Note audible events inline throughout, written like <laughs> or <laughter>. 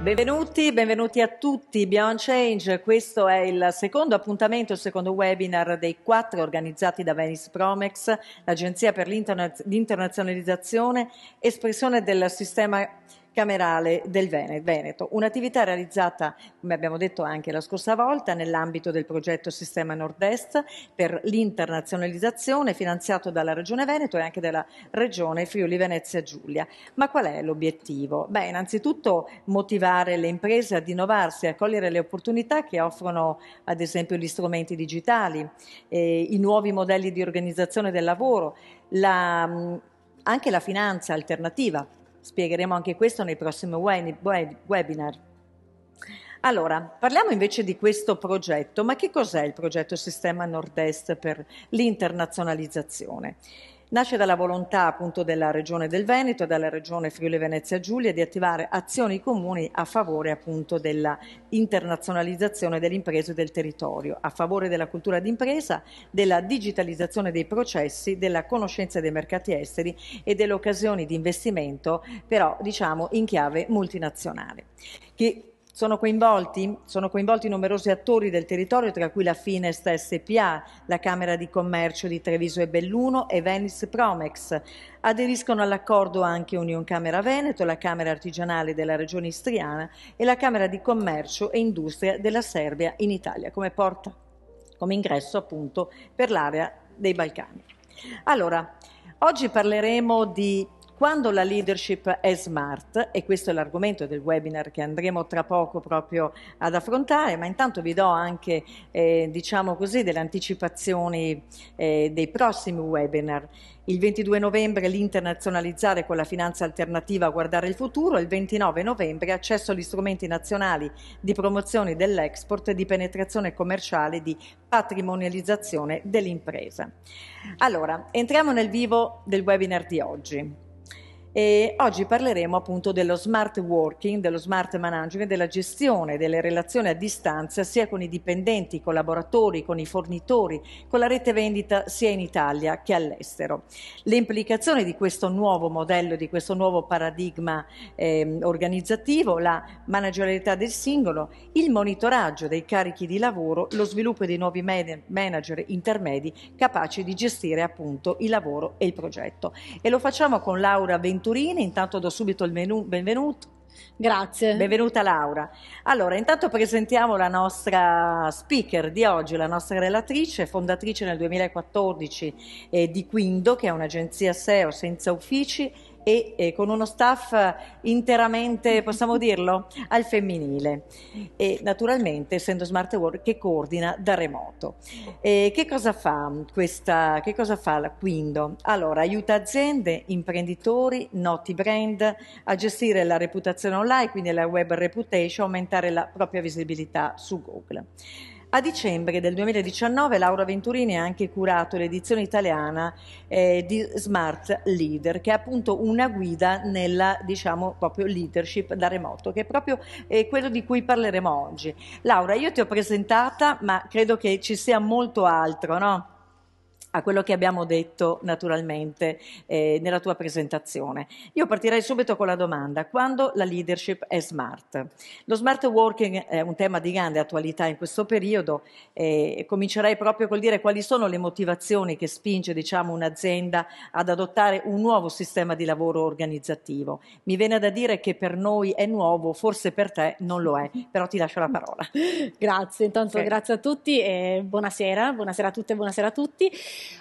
Benvenuti, benvenuti a tutti. Beyond Change, questo è il secondo appuntamento, il secondo webinar dei quattro organizzati da Venice Promex, l'Agenzia per l'Internazionalizzazione, espressione del sistema camerale del Veneto, un'attività realizzata, come abbiamo detto anche la scorsa volta, nell'ambito del progetto Sistema Nord-Est per l'internazionalizzazione finanziato dalla Regione Veneto e anche dalla Regione Friuli Venezia Giulia. Ma qual è l'obiettivo? Beh, innanzitutto motivare le imprese ad innovarsi, a cogliere le opportunità che offrono ad esempio gli strumenti digitali, eh, i nuovi modelli di organizzazione del lavoro, la, anche la finanza alternativa Spiegheremo anche questo nei prossimi webinar. Allora, parliamo invece di questo progetto, ma che cos'è il progetto Sistema Nord-Est per l'internazionalizzazione? Nasce dalla volontà appunto della Regione del Veneto e dalla Regione Friuli Venezia Giulia di attivare azioni comuni a favore appunto della internazionalizzazione imprese e del territorio, a favore della cultura d'impresa, della digitalizzazione dei processi, della conoscenza dei mercati esteri e delle occasioni di investimento, però diciamo in chiave multinazionale. Che sono coinvolti, sono coinvolti, numerosi attori del territorio, tra cui la Finest SPA, la Camera di Commercio di Treviso e Belluno e Venice Promex. Aderiscono all'accordo anche Union Camera Veneto, la Camera Artigianale della Regione Istriana e la Camera di Commercio e Industria della Serbia in Italia, come porta, come ingresso appunto per l'area dei Balcani. Allora, oggi parleremo di quando la leadership è smart, e questo è l'argomento del webinar che andremo tra poco proprio ad affrontare, ma intanto vi do anche, eh, diciamo così, delle anticipazioni eh, dei prossimi webinar. Il 22 novembre l'internazionalizzare con la finanza alternativa a guardare il futuro, il 29 novembre accesso agli strumenti nazionali di promozione dell'export e di penetrazione commerciale di patrimonializzazione dell'impresa. Allora, entriamo nel vivo del webinar di oggi. E oggi parleremo appunto dello smart working, dello smart management, della gestione delle relazioni a distanza sia con i dipendenti, i collaboratori, con i fornitori, con la rete vendita sia in Italia che all'estero. Le implicazioni di questo nuovo modello, di questo nuovo paradigma eh, organizzativo, la managerialità del singolo, il monitoraggio dei carichi di lavoro, lo sviluppo di nuovi man- manager intermedi capaci di gestire appunto il lavoro e il progetto. E lo facciamo con Laura Ventura Venturini. Intanto do subito il menu, benvenuto. Grazie. Benvenuta Laura. Allora, intanto presentiamo la nostra speaker di oggi, la nostra relatrice, fondatrice nel 2014 eh, di Quindo, che è un'agenzia SEO senza uffici e eh, con uno staff interamente, possiamo dirlo, al femminile e naturalmente essendo Smart World che coordina da remoto. E che cosa fa questa, che cosa fa la Quindo? Allora, aiuta aziende, imprenditori, noti brand a gestire la reputazione online, quindi la web reputation, aumentare la propria visibilità su Google. A dicembre del 2019 Laura Venturini ha anche curato l'edizione italiana eh, di Smart Leader, che è appunto una guida nella diciamo, proprio leadership da remoto, che è proprio eh, quello di cui parleremo oggi. Laura, io ti ho presentata, ma credo che ci sia molto altro, no? a quello che abbiamo detto naturalmente eh, nella tua presentazione. Io partirei subito con la domanda, quando la leadership è smart? Lo smart working è un tema di grande attualità in questo periodo eh, comincerei proprio col dire quali sono le motivazioni che spinge diciamo, un'azienda ad adottare un nuovo sistema di lavoro organizzativo. Mi viene da dire che per noi è nuovo, forse per te non lo è, però ti lascio la parola. <laughs> Grazie, intanto okay. grazie a tutti e buonasera, buonasera a tutte e buonasera a tutti.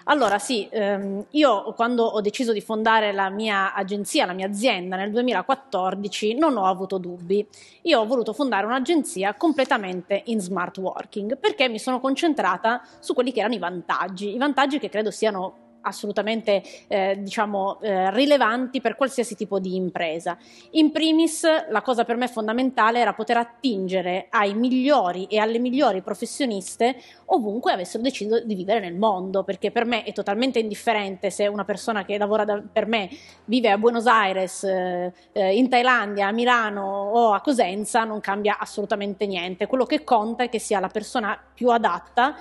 Allora sì, ehm, io quando ho deciso di fondare la mia agenzia, la mia azienda nel 2014, non ho avuto dubbi. Io ho voluto fondare un'agenzia completamente in smart working perché mi sono concentrata su quelli che erano i vantaggi, i vantaggi che credo siano assolutamente eh, diciamo, eh, rilevanti per qualsiasi tipo di impresa. In primis, la cosa per me fondamentale era poter attingere ai migliori e alle migliori professioniste ovunque avessero deciso di vivere nel mondo, perché per me è totalmente indifferente se una persona che lavora da, per me vive a Buenos Aires, eh, eh in Thailandia, a Milano o a Cosenza, non cambia assolutamente niente. Quello che conta è che sia la persona più adatta,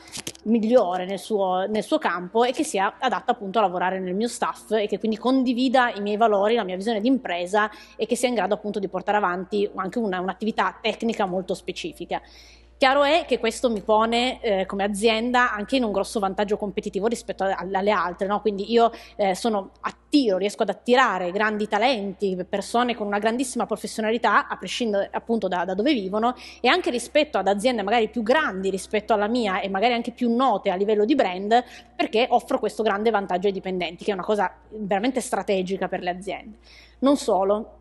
migliore nel suo, nel suo campo e che sia adatta appunto a lavorare nel mio staff e che quindi condivida i miei valori, la mia visione di impresa e che sia in grado appunto di portare avanti anche una, un'attività tecnica molto specifica. Chiaro è che questo mi pone eh, come azienda anche in un grosso vantaggio competitivo rispetto alle altre, no? quindi io eh, sono, attiro, riesco ad attirare grandi talenti, persone con una grandissima professionalità, a prescindere appunto da, da, dove vivono, e anche rispetto ad aziende magari più grandi rispetto alla mia e magari anche più note a livello di brand, perché offro questo grande vantaggio ai dipendenti, che è una cosa veramente strategica per le aziende. Non solo,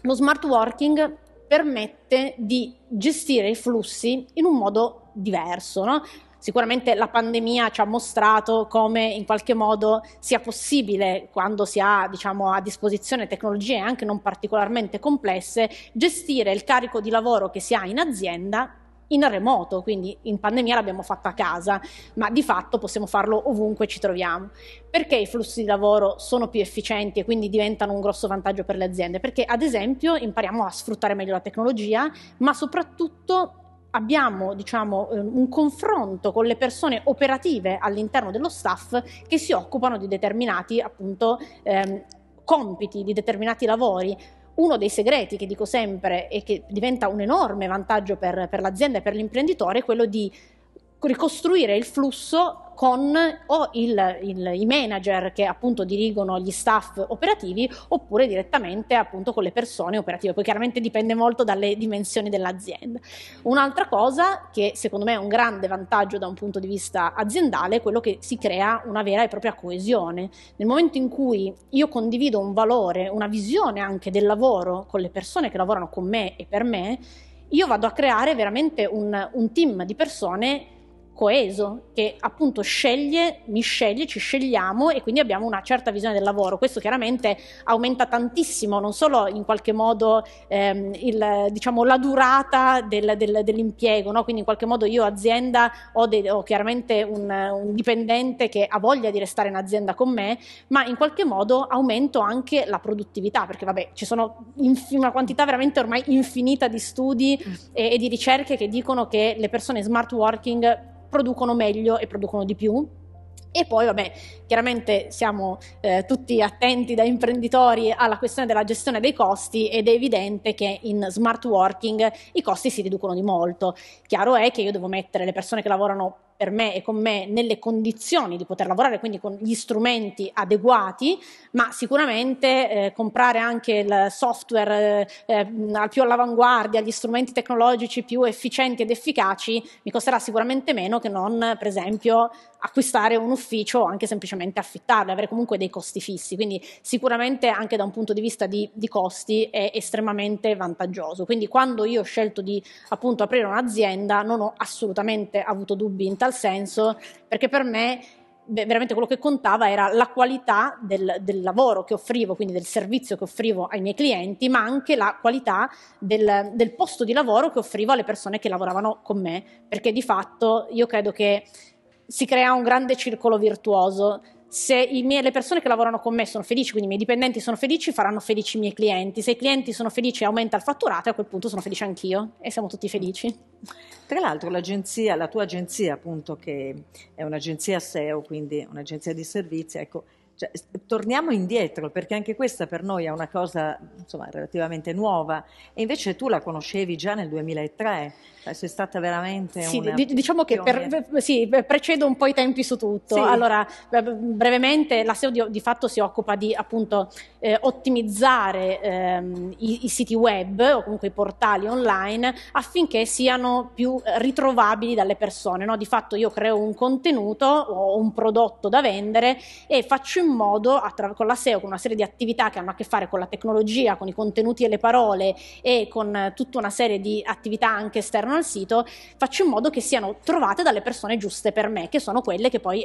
lo smart working permette di gestire i flussi in un modo diverso. No? Sicuramente la pandemia ci ha mostrato come in qualche modo sia possibile, quando si ha diciamo, a disposizione tecnologie anche non particolarmente complesse, gestire il carico di lavoro che si ha in azienda in remoto, quindi in pandemia l'abbiamo fatta a casa, ma di fatto possiamo farlo ovunque ci troviamo. Perché i flussi di lavoro sono più efficienti e quindi diventano un grosso vantaggio per le aziende? Perché ad esempio impariamo a sfruttare meglio la tecnologia, ma soprattutto abbiamo diciamo, ehm, un confronto con le persone operative all'interno dello staff che si occupano di determinati appunto, ehm, compiti, di determinati lavori uno dei segreti che dico sempre e che diventa un enorme vantaggio per, per l'azienda e per l'imprenditore è quello di ricostruire il flusso con o il, il, i manager che appunto dirigono gli staff operativi oppure direttamente appunto con le persone operative, poi chiaramente dipende molto dalle dimensioni dell'azienda. Un'altra cosa che secondo me è un grande vantaggio da un punto di vista aziendale è quello che si crea una vera e propria coesione. Nel momento in cui io condivido un valore, una visione anche del lavoro con le persone che lavorano con me e per me, io vado a creare veramente un, un team di persone coeso, che appunto sceglie, mi sceglie, ci scegliamo e quindi abbiamo una certa visione del lavoro. Questo chiaramente aumenta tantissimo, non solo in qualche modo ehm, il, diciamo, la durata del, del, dell'impiego, no? quindi in qualche modo io azienda ho, de, ho chiaramente un, un dipendente che ha voglia di restare in azienda con me, ma in qualche modo aumento anche la produttività, perché vabbè ci sono inf- una quantità veramente ormai infinita di studi mm. e, e di ricerche che dicono che le persone smart working producono meglio e producono di più. E poi, vabbè, chiaramente siamo eh, tutti attenti da imprenditori alla questione della gestione dei costi ed è evidente che in smart working i costi si riducono di molto. Chiaro è che io devo mettere le persone che lavorano per me e con me nelle condizioni di poter lavorare, quindi con gli strumenti adeguati, ma sicuramente eh, comprare anche il software eh, eh più all'avanguardia, gli strumenti tecnologici più efficienti ed efficaci mi costerà sicuramente meno che non, per esempio, acquistare un ufficio o anche semplicemente affittarlo, avere comunque dei costi fissi, quindi sicuramente anche da un punto di vista di, di costi è estremamente vantaggioso. Quindi quando io ho scelto di appunto aprire un'azienda non ho assolutamente avuto dubbi in tal senso, perché per me veramente quello che contava era la qualità del, del, lavoro che offrivo, quindi del servizio che offrivo ai miei clienti, ma anche la qualità del, del posto di lavoro che offrivo alle persone che lavoravano con me, perché di fatto io credo che si crea un grande circolo virtuoso. Se miei, le persone che lavorano con me sono felici, quindi i miei dipendenti sono felici, faranno felici i miei clienti. Se i clienti sono felici e aumenta il fatturato, a quel punto sono felice anch'io e siamo tutti felici. Tra l'altro l'agenzia, la tua agenzia appunto, che è un'agenzia SEO, quindi un'agenzia di servizi, ecco, cioè, torniamo indietro perché anche questa per noi è una cosa insomma, relativamente nuova e invece tu la conoscevi già nel 2003 cioè, sei stata veramente sì, una... Diciamo che per, sì, precedo un po' i tempi su tutto. Sì. Allora, brevemente, la SEO di, di, fatto si occupa di appunto eh, ottimizzare ehm, i, i, siti web o comunque i portali online affinché siano più eh, ritrovabili dalle persone. No? Di fatto io creo un contenuto o un prodotto da vendere e faccio in modo, attra- con la SEO, con una serie di attività che hanno a che fare con la tecnologia, con i contenuti e le parole e con tutta una serie di attività anche esterne al sito, faccio in modo che siano trovate dalle persone giuste per me, che sono quelle che poi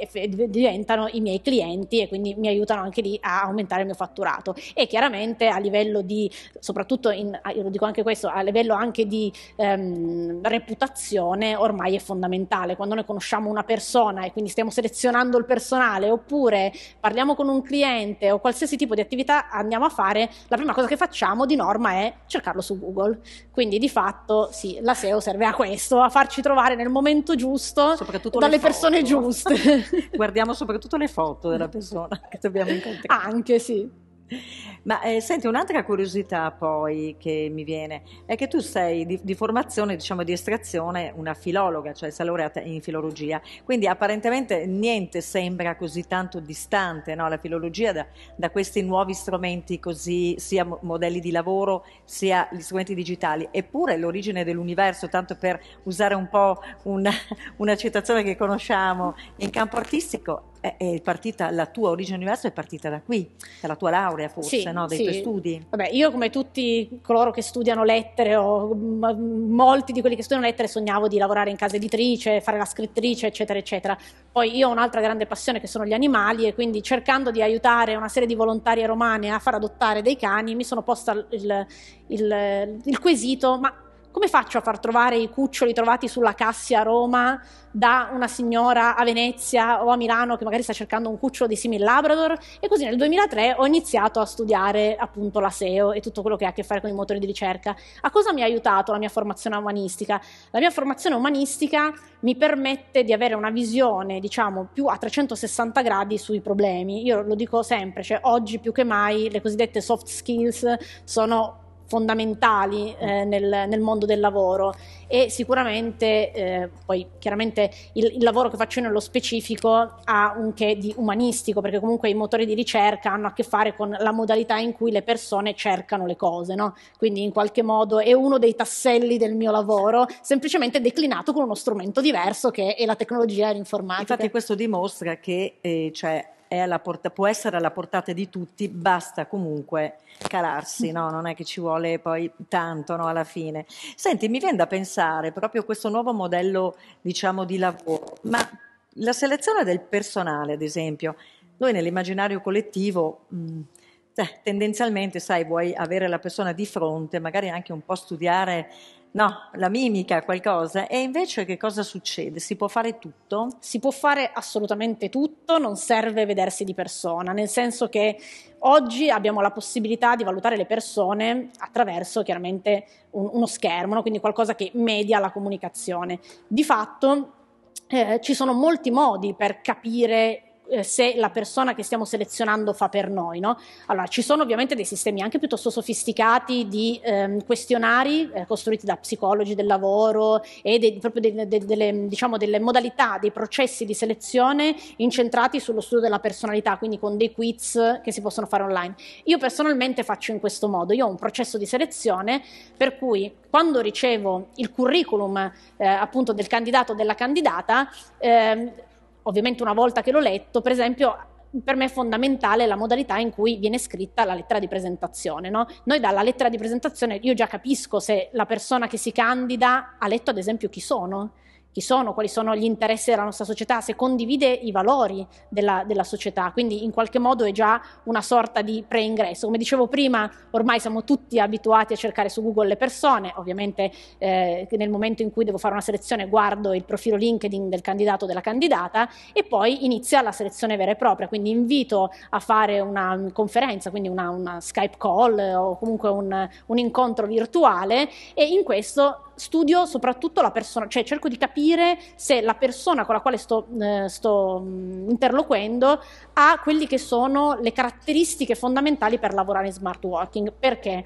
diventano i miei clienti e quindi mi aiutano anche lì a aumentare il mio fatturato. E chiaramente a livello di, soprattutto in, lo dico anche questo, a livello anche di ehm, reputazione ormai è fondamentale. Quando noi conosciamo una persona e quindi stiamo selezionando il personale oppure parliamo con un cliente o qualsiasi tipo di attività andiamo a fare, la prima cosa che facciamo di norma è cercarlo su Google. Quindi di fatto sì, la SEO serve serve a questo, a farci trovare nel momento giusto dalle persone giuste. <laughs> Guardiamo soprattutto le foto della persona che dobbiamo incontrare. Anche sì. <laughs> Ma eh, senti, un'altra curiosità poi che mi viene è che tu sei di, di formazione, diciamo di estrazione, una filologa, cioè sei laureata in filologia, quindi apparentemente niente sembra così tanto distante, no? la filologia da, da, questi nuovi strumenti così, sia modelli di lavoro, sia gli strumenti digitali, eppure l'origine dell'universo, tanto per usare un po' una, <laughs> una citazione che conosciamo in campo artistico, è, partita, la tua origine universo è partita da qui, dalla tua laurea forse, sì, no? dai sì. tuoi studi. Vabbè, io come tutti coloro che studiano lettere, o m- molti di quelli che studiano lettere, sognavo di lavorare in casa editrice, fare la scrittrice, eccetera, eccetera. Poi io ho un'altra grande passione che sono gli animali e quindi cercando di aiutare una serie di volontarie romane a far adottare dei cani, mi sono posta il, il, il quesito, ma come faccio a far trovare i cuccioli trovati sulla Cassia a Roma da una signora a Venezia o a Milano che magari sta cercando un cucciolo di simil Labrador? E così nel 2003 ho iniziato a studiare appunto la SEO e tutto quello che ha a che fare con i motori di ricerca. A cosa mi ha aiutato la mia formazione umanistica? La mia formazione umanistica mi permette di avere una visione, diciamo, più a 360 gradi sui problemi. Io lo dico sempre, cioè oggi più che mai le cosiddette soft skills sono fondamentali mm. eh, nel, nel, mondo del lavoro e sicuramente eh, poi chiaramente il, il, lavoro che faccio nello specifico ha un che di umanistico perché comunque i motori di ricerca hanno a che fare con la modalità in cui le persone cercano le cose no? quindi in qualche modo è uno dei tasselli del mio lavoro semplicemente declinato con uno strumento diverso che è la tecnologia e l'informatica infatti questo dimostra che eh, cioè alla porta, può essere alla portata di tutti, basta comunque calarsi, no? non è che ci vuole poi tanto no? alla fine. Senti, mi viene da pensare proprio questo nuovo modello diciamo, di lavoro, ma la selezione del personale, ad esempio, noi nell'immaginario collettivo... Mh, mm, eh, tendenzialmente, sai, vuoi avere la persona di fronte, magari anche un po' studiare no, la mimica, qualcosa. E invece che cosa succede? Si può fare tutto? Si può fare assolutamente tutto, non serve vedersi di persona, nel senso che oggi abbiamo la possibilità di valutare le persone attraverso chiaramente un, uno schermo, no? quindi qualcosa che media la comunicazione. Di fatto eh, ci sono molti modi per capire eh, se la persona che stiamo selezionando fa per noi. No? Allora, ci sono ovviamente dei sistemi anche piuttosto sofisticati di ehm, questionari eh, costruiti da psicologi del lavoro e dei, proprio dei, dei, delle, diciamo, delle modalità, dei processi di selezione incentrati sullo studio della personalità, quindi con dei quiz che si possono fare online. Io personalmente faccio in questo modo, io ho un processo di selezione per cui quando ricevo il curriculum eh, appunto del candidato o della candidata, eh, ovviamente una volta che l'ho letto, per esempio per me è fondamentale la modalità in cui viene scritta la lettera di presentazione. No? Noi dalla lettera di presentazione io già capisco se la persona che si candida ha letto ad esempio chi sono, chi sono, quali sono gli interessi della nostra società, se condivide i valori della, della società, quindi in qualche modo è già una sorta di pre-ingresso. Come dicevo prima, ormai siamo tutti abituati a cercare su Google le persone, ovviamente eh, nel momento in cui devo fare una selezione guardo il profilo LinkedIn del candidato o della candidata e poi inizia la selezione vera e propria, quindi invito a fare una conferenza, quindi una, una Skype call o comunque un, un incontro virtuale e in questo studio soprattutto la persona, cioè cerco di capire se la persona con la quale sto, eh, sto mm, interloquendo ha quelle che sono le caratteristiche fondamentali per lavorare in smart working. Perché?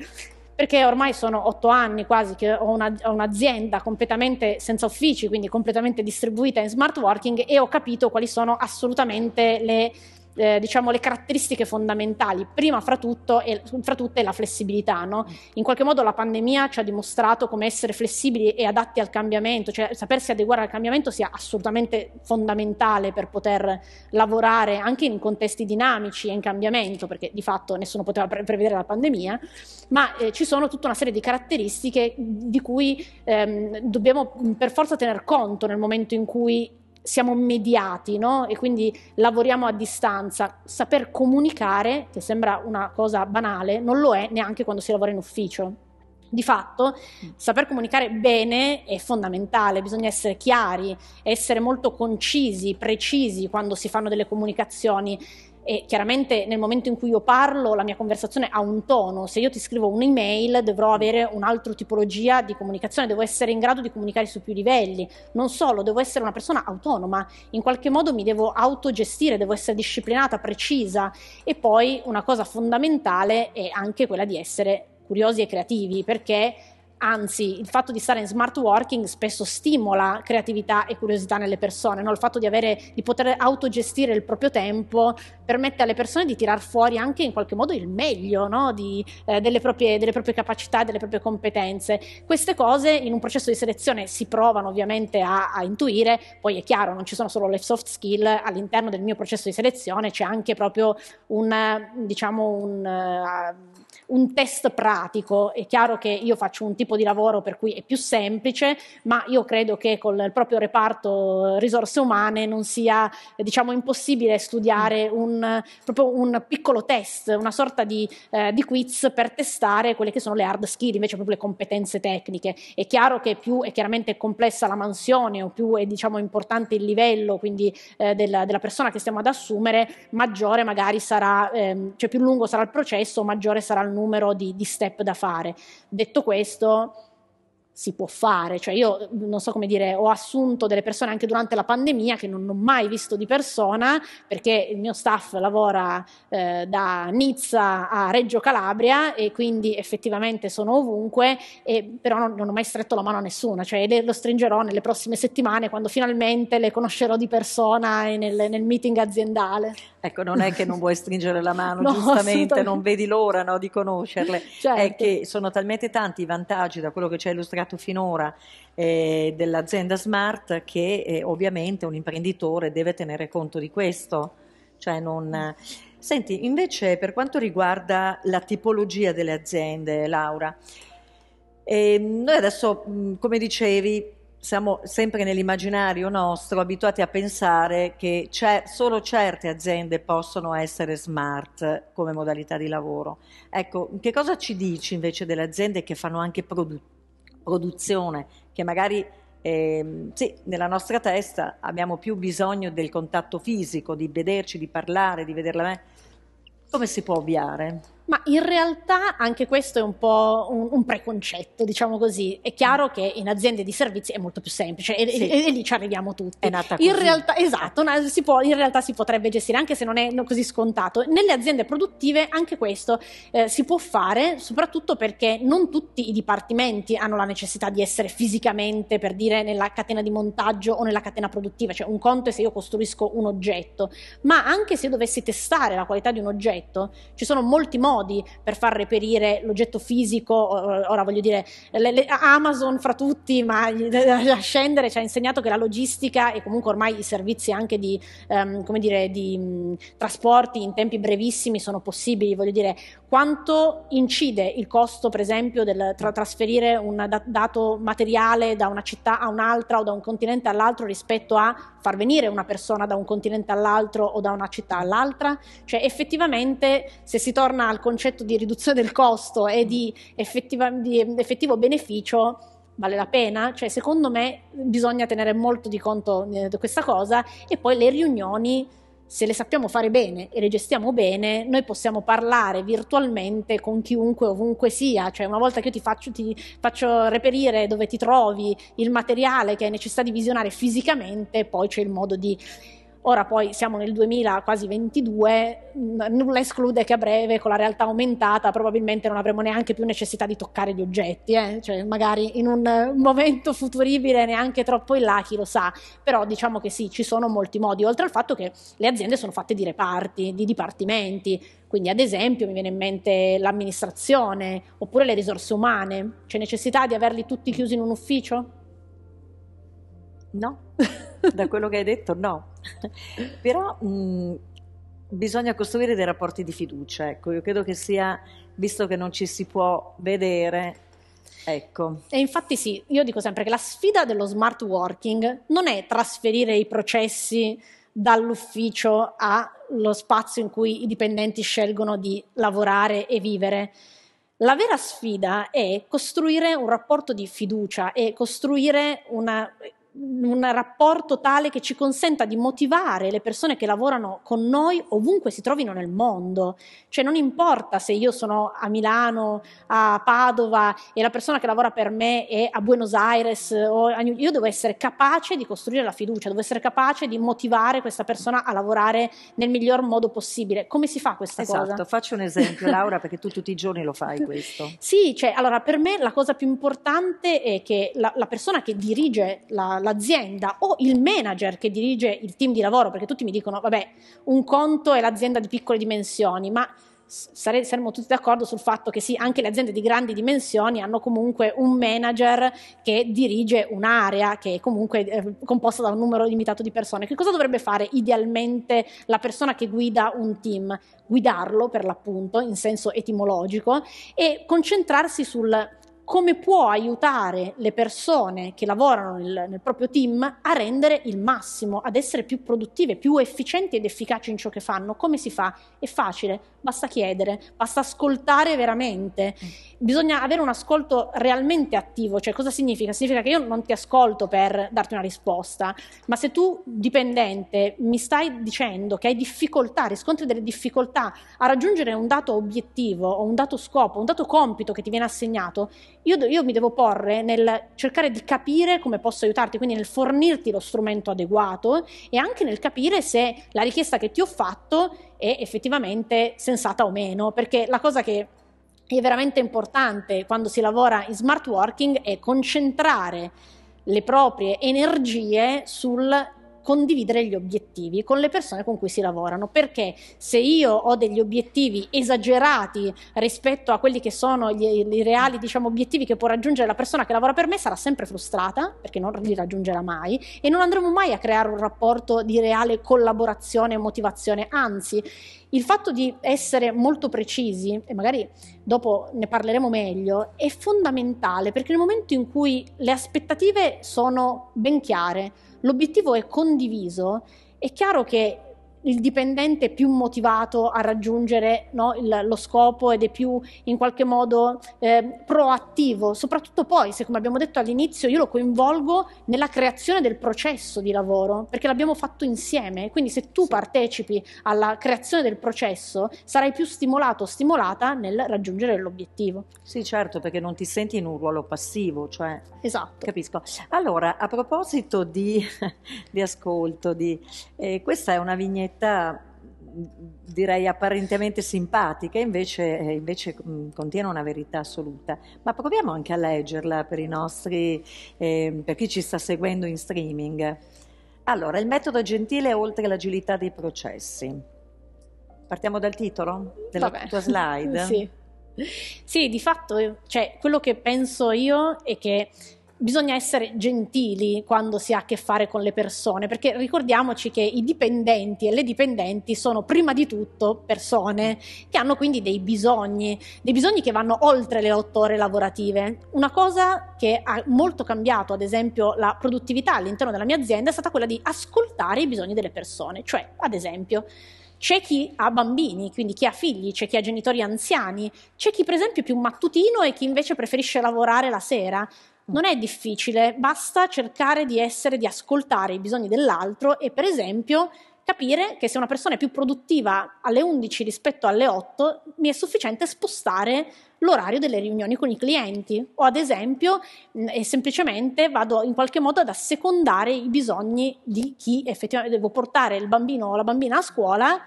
perché ormai sono otto anni quasi che ho, una, ho, un'azienda completamente senza uffici, quindi completamente distribuita in smart working e ho capito quali sono assolutamente le eh, diciamo, le caratteristiche fondamentali, prima fra, tutto, è, fra tutte la flessibilità. No? In qualche modo la pandemia ci ha dimostrato come essere flessibili e adatti al cambiamento, cioè sapersi adeguare al cambiamento sia assolutamente fondamentale per poter lavorare anche in contesti dinamici e in cambiamento, perché di fatto nessuno poteva pre- prevedere la pandemia, ma eh, ci sono tutta una serie di caratteristiche di cui ehm, dobbiamo per forza tener conto nel momento in cui siamo mediati no? e quindi lavoriamo a distanza. Saper comunicare, che sembra una cosa banale, non lo è neanche quando si lavora in ufficio. Di fatto, mm. saper comunicare bene è fondamentale, bisogna essere chiari, essere molto concisi, precisi quando si fanno delle comunicazioni e chiaramente nel momento in cui io parlo la mia conversazione ha un tono, se io ti scrivo un'email dovrò avere un'altra tipologia di comunicazione, devo essere in grado di comunicare su più livelli, non solo, devo essere una persona autonoma, in qualche modo mi devo autogestire, devo essere disciplinata, precisa e poi una cosa fondamentale è anche quella di essere curiosi e creativi perché anzi il fatto di stare in smart working spesso stimola creatività e curiosità nelle persone, no? il fatto di, avere, di, poter autogestire il proprio tempo permette alle persone di tirar fuori anche in qualche modo il meglio no? di, eh, delle, proprie, delle, proprie, capacità, delle proprie competenze. Queste cose in un processo di selezione si provano ovviamente a, a intuire, poi è chiaro, non ci sono solo le soft skill, all'interno del mio processo di selezione c'è anche proprio un, diciamo, un... Uh, un test pratico. È chiaro che io faccio un tipo di lavoro per cui è più semplice, ma io credo che col proprio reparto eh, risorse umane non sia eh, diciamo, impossibile studiare mm. un, un, piccolo test, una sorta di, eh, di, quiz per testare quelle che sono le hard skill, invece proprio le competenze tecniche. È chiaro che più è chiaramente complessa la mansione o più è diciamo, importante il livello quindi, eh, della, della, persona che stiamo ad assumere, maggiore magari sarà, ehm, cioè più lungo sarà il processo, maggiore sarà il numero di, di step da fare. Detto questo, si può fare, cioè io non so come dire, ho assunto delle persone anche durante la pandemia che non ho mai visto di persona perché il mio staff lavora eh, da Nizza a Reggio Calabria e quindi effettivamente sono ovunque, e, però non, non, ho mai stretto la mano a nessuna, cioè lo stringerò nelle prossime settimane quando finalmente le conoscerò di persona e nel, nel meeting aziendale. Ecco, non è che non vuoi stringere la mano, <laughs> no, giustamente, non vedi l'ora no, di conoscerle, certo. è che sono talmente tanti i vantaggi da quello che ci hai illustrato finora eh, dell'azienda smart che eh, ovviamente un imprenditore deve tenere conto di questo. Cioè non... Senti, invece per quanto riguarda la tipologia delle aziende, Laura, eh, noi adesso, come dicevi, siamo sempre nell'immaginario nostro abituati a pensare che solo certe aziende possono essere smart come modalità di lavoro. Ecco, che cosa ci dici invece delle aziende che fanno anche produ- produzione, che magari eh, sì, nella nostra testa abbiamo più bisogno del contatto fisico, di vederci, di parlare, di vederla. Come si può ovviare? Ma in realtà anche questo è un po' un, un, preconcetto, diciamo così. È chiaro che in aziende di servizi è molto più semplice e, sì. e, e lì ci arriviamo tutti. È nata così. In realtà, esatto, può, in realtà si potrebbe gestire anche se non è così scontato. Nelle aziende produttive anche questo eh, si può fare, soprattutto perché non tutti i dipartimenti hanno la necessità di essere fisicamente, per dire, nella catena di montaggio o nella catena produttiva. Cioè un conto è se io costruisco un oggetto, ma anche se dovessi testare la qualità di un oggetto, ci sono molti modi modi per far reperire l'oggetto fisico, ora voglio dire, le, le, Amazon fra tutti, ma <laughs> a scendere ci ha insegnato che la logistica e comunque ormai i servizi anche di, um, dire, di mh, trasporti in tempi brevissimi sono possibili, voglio dire, quanto incide il costo per esempio del tra- trasferire un da- dato materiale da una città a un'altra o da un continente all'altro rispetto a far venire una persona da un continente all'altro o da una città all'altra? Cioè effettivamente se si torna al concetto di riduzione del costo e di, di effettivo beneficio vale la pena? Cioè, secondo me bisogna tenere molto di conto eh, di questa cosa e poi le riunioni se le sappiamo fare bene e le gestiamo bene, noi possiamo parlare virtualmente con chiunque, ovunque sia. Cioè, una volta che io ti faccio, ti faccio, reperire dove ti trovi, il materiale che hai necessità di visionare fisicamente, poi c'è il modo di Ora poi siamo nel 2000, quasi 22, nulla esclude che a breve con la realtà aumentata probabilmente non avremo neanche più necessità di toccare gli oggetti, eh? cioè, magari in un momento futuribile neanche troppo in là, chi lo sa, però diciamo che sì, ci sono molti modi, oltre al fatto che le aziende sono fatte di reparti, di dipartimenti, quindi ad esempio mi viene in mente l'amministrazione oppure le risorse umane, c'è necessità di averli tutti chiusi in un ufficio? No? <laughs> <laughs> da quello che hai detto no. <laughs> Però mh, bisogna costruire dei rapporti di fiducia, ecco, io credo che sia, visto che non ci si può vedere, Ecco. E infatti sì, io dico sempre che la sfida dello smart working non è trasferire i processi dall'ufficio allo spazio in cui i dipendenti scelgono di lavorare e vivere. La vera sfida è costruire un rapporto di fiducia e costruire una, un rapporto tale che ci consenta di motivare le persone che lavorano con noi ovunque si trovino nel mondo. Cioè non importa se io sono a Milano, a Padova e la persona che lavora per me è a Buenos Aires, io devo essere capace di costruire la fiducia, devo essere capace di motivare questa persona a lavorare nel miglior modo possibile. Come si fa questa esatto, cosa? Esatto, faccio un esempio Laura perché tu tutti i giorni lo fai <laughs> questo. sì, cioè, allora per me la cosa più importante è che la, la persona che dirige la l'azienda o il manager che dirige il team di lavoro, perché tutti mi dicono, vabbè, un conto è l'azienda di piccole dimensioni, ma sare- saremmo tutti d'accordo sul fatto che sì, anche le aziende di grandi dimensioni hanno comunque un manager che dirige un'area che è comunque eh, composta da un numero limitato di persone. Che cosa dovrebbe fare idealmente la persona che guida un team? Guidarlo per l'appunto in senso etimologico e concentrarsi sul come può aiutare le persone che lavorano nel, nel, proprio team a rendere il massimo, ad essere più produttive, più efficienti ed efficaci in ciò che fanno. Come si fa? È facile, basta chiedere, basta ascoltare veramente. Mm. Bisogna avere un ascolto realmente attivo, cioè cosa significa? Significa che io non ti ascolto per darti una risposta, ma se tu dipendente mi stai dicendo che hai difficoltà, riscontri delle difficoltà a raggiungere un dato obiettivo o un dato scopo, un dato compito che ti viene assegnato, io, io, mi devo porre nel cercare di capire come posso aiutarti, quindi nel fornirti lo strumento adeguato e anche nel capire se la richiesta che ti ho fatto è effettivamente sensata o meno, perché la cosa che è veramente importante quando si lavora in smart working è concentrare le proprie energie sul condividere gli obiettivi con le persone con cui si lavorano, perché se io ho degli obiettivi esagerati rispetto a quelli che sono i reali diciamo, obiettivi che può raggiungere la persona che lavora per me, sarà sempre frustrata perché non li raggiungerà mai e non andremo mai a creare un rapporto di reale collaborazione e motivazione, anzi il fatto di essere molto precisi, e magari dopo ne parleremo meglio, è fondamentale perché nel momento in cui le aspettative sono ben chiare, l'obiettivo è condiviso, è chiaro che il dipendente è più motivato a raggiungere no, il, lo scopo ed è più in qualche modo eh, proattivo, soprattutto poi se come abbiamo detto all'inizio io lo coinvolgo nella creazione del processo di lavoro, perché l'abbiamo fatto insieme, quindi se tu partecipi alla creazione del processo sarai più stimolato o stimolata nel raggiungere l'obiettivo. Sì, certo, perché non ti senti in un ruolo passivo, cioè... Esatto. Capisco. Allora, a proposito di, <laughs> di ascolto, di, eh, questa è una vignetta scaletta direi apparentemente simpatica, invece, eh, invece, contiene una verità assoluta. Ma proviamo anche a leggerla per, nostri, eh, per chi ci sta seguendo in streaming. Allora, il metodo gentile oltre l'agilità dei processi. Partiamo dal titolo della Vabbè. tua slide. <laughs> sì. sì. di fatto, cioè, quello che penso io è che bisogna essere gentili quando si ha a che fare con le persone, perché ricordiamoci che i dipendenti e le dipendenti sono prima di tutto persone che hanno quindi dei bisogni, dei bisogni che vanno oltre le otto ore lavorative. Una cosa che ha molto cambiato, ad esempio, la produttività all'interno della mia azienda è stata quella di ascoltare i bisogni delle persone, cioè, ad esempio, c'è chi ha bambini, quindi chi ha figli, c'è chi ha genitori anziani, c'è chi per esempio è più mattutino e chi invece preferisce lavorare la sera non è difficile, basta cercare di essere, di ascoltare i bisogni dell'altro e per esempio capire che se una persona è più produttiva alle 11 rispetto alle 8, mi è sufficiente spostare l'orario delle riunioni con i clienti o ad esempio mm, semplicemente vado in qualche modo ad assecondare i bisogni di chi effettivamente devo portare il bambino o la bambina a scuola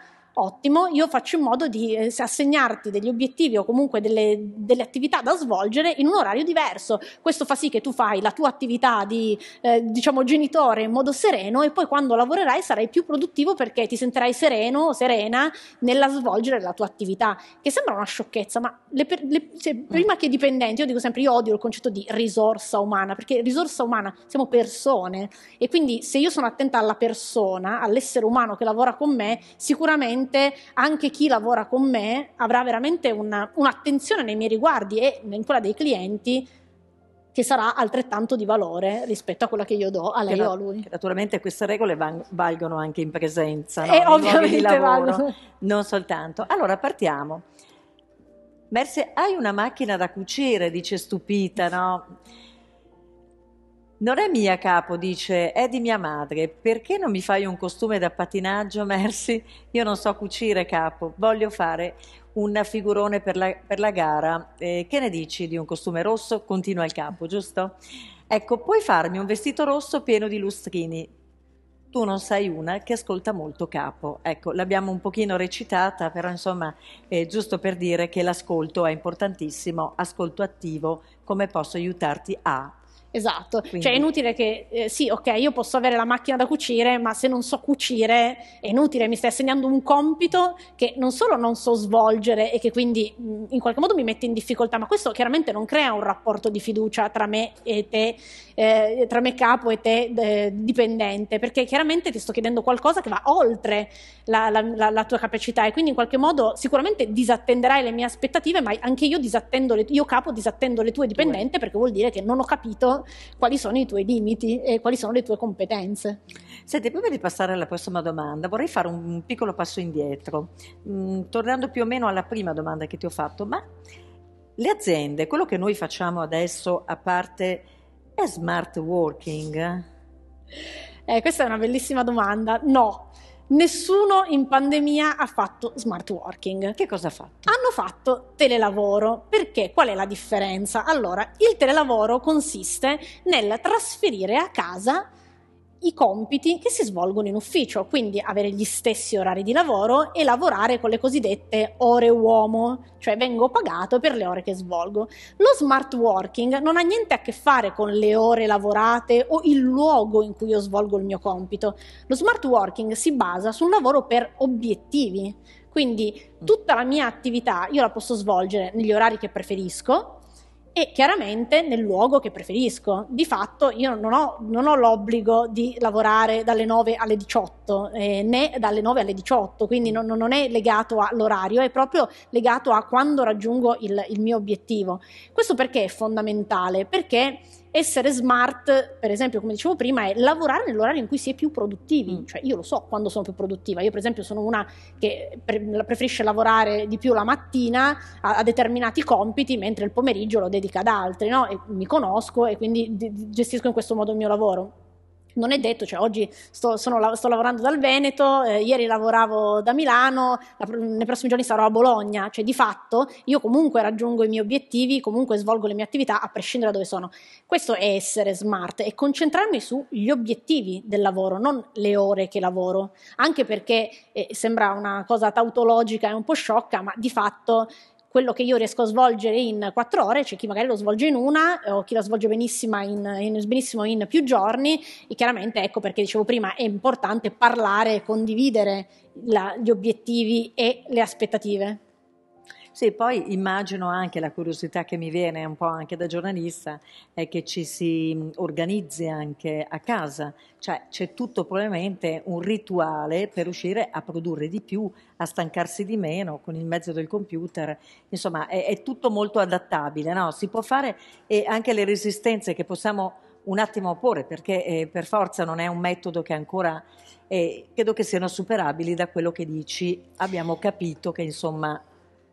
ottimo, io faccio in modo di eh, assegnarti degli obiettivi o comunque delle, delle, attività da svolgere in un orario diverso. Questo fa sì che tu fai la tua attività di eh, diciamo genitore in modo sereno e poi quando lavorerai sarai più produttivo perché ti sentirai sereno o serena nella svolgere la tua attività, che sembra una sciocchezza, ma le, le, cioè, prima che dipendenti, io dico sempre, io odio il concetto di risorsa umana, perché risorsa umana siamo persone e quindi se io sono attenta alla persona, all'essere umano che lavora con me, sicuramente sicuramente anche chi lavora con me avrà veramente una, un'attenzione nei miei riguardi e in quella dei clienti che sarà altrettanto di valore rispetto a quella che io do a lei o a lui. Naturalmente queste regole van, valgono anche in presenza, no? e eh, ovviamente valgono. non soltanto. Allora partiamo. Merce, hai una macchina da cucire, dice stupita, no? Non è mia capo, dice, è di mia madre. Perché non mi fai un costume da patinaggio, Mercy? Io non so cucire, capo. Voglio fare un figurone per la, per la gara. Eh, che ne dici di un costume rosso? Continua il capo, giusto? Ecco, puoi farmi un vestito rosso pieno di lustrini. Tu non sei una che ascolta molto capo. Ecco, l'abbiamo un pochino recitata, però insomma, è giusto per dire che l'ascolto è importantissimo, ascolto attivo, come posso aiutarti a Esatto, Quindi. cioè è inutile che, eh, sì, ok, io posso avere la macchina da cucire, ma se non so cucire è inutile, mi stai assegnando un compito che non solo non so svolgere e che quindi mm, in qualche modo mi mette in difficoltà, ma questo chiaramente non crea un rapporto di fiducia tra me e te, eh, tra me capo e te eh, dipendente, perché chiaramente ti sto chiedendo qualcosa che va oltre la, la, la, la, tua capacità e quindi in qualche modo sicuramente disattenderai le mie aspettative, ma anche io disattendo, le, io capo disattendo le tue dipendenti perché vuol dire che non ho capito quali sono i tuoi limiti e quali sono le tue competenze. Senti, prima di passare alla prossima domanda, vorrei fare un piccolo passo indietro, mh, mm, tornando più o meno alla prima domanda che ti ho fatto, ma le aziende, quello che noi facciamo adesso a parte è smart working? Eh, questa è una bellissima domanda. No, nessuno in pandemia ha fatto smart working. Che cosa ha fatto? Hanno fatto telelavoro. Perché? Qual è la differenza? Allora, il telelavoro consiste nel trasferire a casa i compiti che si svolgono in ufficio, quindi avere gli stessi orari di lavoro e lavorare con le cosiddette ore uomo, cioè vengo pagato per le ore che svolgo. Lo smart working non ha niente a che fare con le ore lavorate o il luogo in cui io svolgo il mio compito. Lo smart working si basa sul lavoro per obiettivi, quindi tutta la mia attività io la posso svolgere negli orari che preferisco, e chiaramente nel luogo che preferisco. Di fatto io non ho, non ho l'obbligo di lavorare dalle 9 alle 18 eh, né dalle 9 alle 18, quindi non, non, è legato all'orario, è proprio legato a quando raggiungo il, il mio obiettivo. Questo perché è fondamentale? Perché essere smart, per esempio, come dicevo prima, è lavorare nell'orario in cui si è più produttivi. Mm. Cioè, io lo so quando sono più produttiva. Io, per esempio, sono una che preferisce lavorare di più la mattina a-, a, determinati compiti, mentre il pomeriggio lo dedica ad altri, no? mi conosco e quindi di- gestisco in questo modo il mio lavoro non è detto, cioè oggi sto, sono, sto lavorando dal Veneto, eh, ieri lavoravo da Milano, la, nei prossimi giorni sarò a Bologna, cioè di fatto io comunque raggiungo i miei obiettivi, comunque svolgo le mie attività a prescindere da dove sono. Questo è essere smart e concentrarmi sugli obiettivi del lavoro, non le ore che lavoro, anche perché eh, sembra una cosa tautologica e un po' sciocca, ma di fatto quello che io riesco a svolgere in quattro ore, c'è chi magari lo svolge in una eh, o chi lo svolge benissimo in, in, benissimo in più giorni e chiaramente ecco perché dicevo prima è importante parlare, condividere la, gli obiettivi e le aspettative. Sì, poi immagino anche la curiosità che mi viene un po' anche da giornalista è che ci si mm, organizzi anche a casa, cioè c'è tutto probabilmente un rituale per riuscire a produrre di più, a stancarsi di meno con il mezzo del computer, insomma è, è tutto molto adattabile, no? si può fare e anche le resistenze che possiamo un attimo opporre perché eh, per forza non è un metodo che ancora eh, credo che siano superabili da quello che dici abbiamo capito che insomma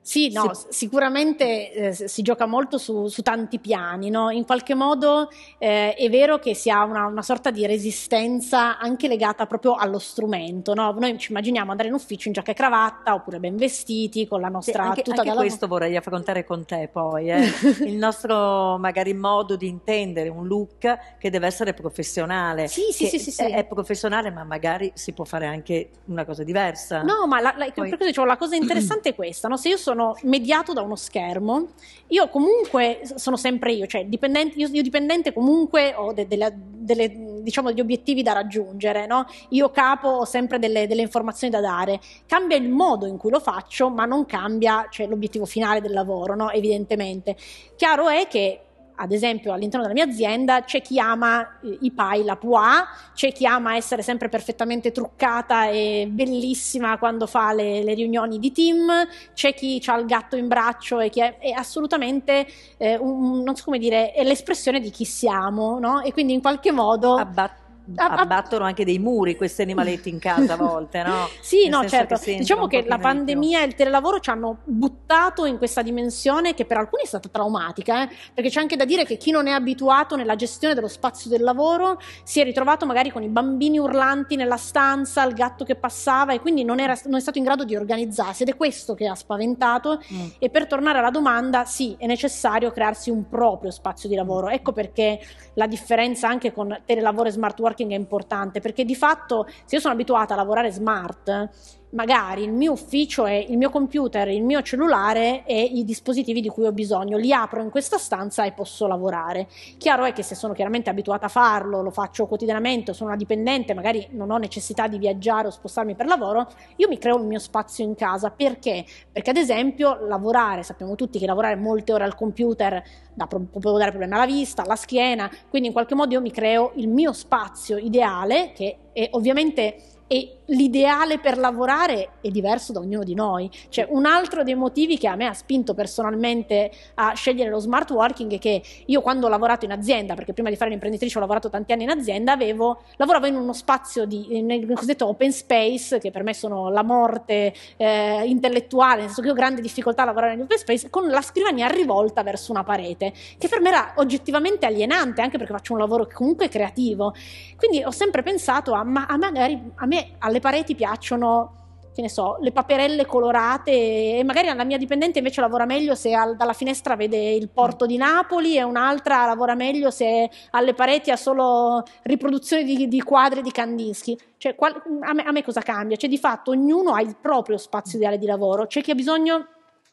sì, no, si... sicuramente eh, si gioca molto su, su tanti piani. No? In qualche modo eh, è vero che si ha una, una, sorta di resistenza anche legata proprio allo strumento. No? Noi ci immaginiamo andare in ufficio in giacca e cravatta oppure ben vestiti con la nostra sì, anche, tuta anche dalla... questo vorrei affrontare con te poi. Eh? <laughs> Il nostro magari modo di intendere un look che deve essere professionale. Sì, sì, sì, sì, sì, È professionale ma magari si può fare anche una cosa diversa. No, ma la, la, poi... dicevo, la cosa <clears throat> interessante è questa. No? Se io sono sono mediato da uno schermo, io comunque sono sempre io, cioè dipendente, io, io dipendente comunque ho de, de, de, diciamo, degli obiettivi da raggiungere, no? io capo ho sempre delle, delle, informazioni da dare, cambia il modo in cui lo faccio ma non cambia cioè, l'obiettivo finale del lavoro, no? evidentemente. Chiaro è che ad esempio all'interno della mia azienda c'è chi ama eh, i pie, la pois, c'è chi ama essere sempre perfettamente truccata e bellissima quando fa le, le riunioni di team, c'è chi ha il gatto in braccio e chi è, è assolutamente, eh, un, non so come dire, è l'espressione di chi siamo, no? E quindi in qualche modo... Abbatt- abbattono anche dei muri questi animaletti in casa a volte, no? <laughs> sì, Nel no, certo. Che diciamo che la pandemia e il telelavoro ci hanno buttato in questa dimensione che per alcuni è stata traumatica, eh? perché c'è anche da dire che chi non è abituato nella gestione dello spazio del lavoro si è ritrovato magari con i bambini urlanti nella stanza, il gatto che passava e quindi non, era, non è stato in grado di organizzarsi ed è questo che ha spaventato mm. e per tornare alla domanda, sì, è necessario crearsi un proprio spazio di lavoro. Ecco perché la differenza anche con telelavoro e smart working marketing è importante perché di fatto se io sono abituata a lavorare smart magari il mio ufficio è il mio computer, il mio cellulare e i dispositivi di cui ho bisogno. Li apro in questa stanza e posso lavorare. Chiaro è che se sono chiaramente abituata a farlo, lo faccio quotidianamente, sono una dipendente, magari non ho necessità di viaggiare o spostarmi per lavoro, io mi creo il mio spazio in casa. Perché? Perché ad esempio lavorare, sappiamo tutti che lavorare molte ore al computer da, può dare problemi alla vista, alla schiena, quindi in qualche modo io mi creo il mio spazio ideale che è ovviamente... È l'ideale per lavorare è diverso da ognuno di noi. Cioè, un altro dei motivi che a me ha spinto personalmente a scegliere lo smart working è che io quando ho lavorato in azienda, perché prima di fare l'imprenditrice ho lavorato tanti anni in azienda, avevo, lavoravo in uno spazio di, nel cosiddetto open space, che per me sono la morte eh, intellettuale, nel senso che ho grande difficoltà a lavorare in open space, con la scrivania rivolta verso una parete, che per me era oggettivamente alienante, anche perché faccio un lavoro comunque creativo. Quindi ho sempre pensato a, ma, a magari a me al alle pareti piacciono che ne so, le paperelle colorate e magari la mia dipendente invece lavora meglio se al, dalla finestra vede il porto di Napoli e un'altra lavora meglio se alle pareti ha solo riproduzioni di, di quadri di Kandinsky. Cioè, qual, a, me, a me cosa cambia? Cioè, di fatto ognuno ha il proprio spazio ideale di lavoro, c'è chi ha bisogno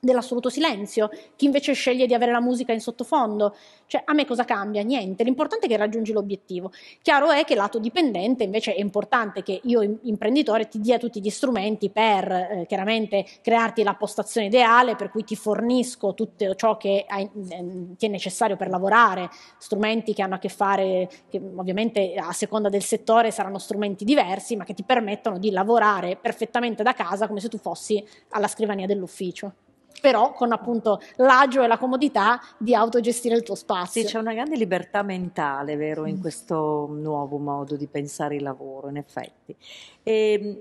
dell'assoluto silenzio, chi invece sceglie di avere la musica in sottofondo. Cioè, a me cosa cambia? Niente, l'importante è che raggiungi l'obiettivo. Chiaro è che lato dipendente invece è importante che io imprenditore ti dia tutti gli strumenti per eh, chiaramente crearti la postazione ideale, per cui ti fornisco tutto ciò che hai, eh, ti è necessario per lavorare, strumenti che hanno a che fare, che ovviamente a seconda del settore saranno strumenti diversi, ma che ti permettono di lavorare perfettamente da casa come se tu fossi alla scrivania dell'ufficio però con appunto l'agio e la comodità di autogestire il tuo spazio. Sì, c'è una grande libertà mentale, vero, in mm. questo nuovo modo di pensare il lavoro, in effetti. E, ehm,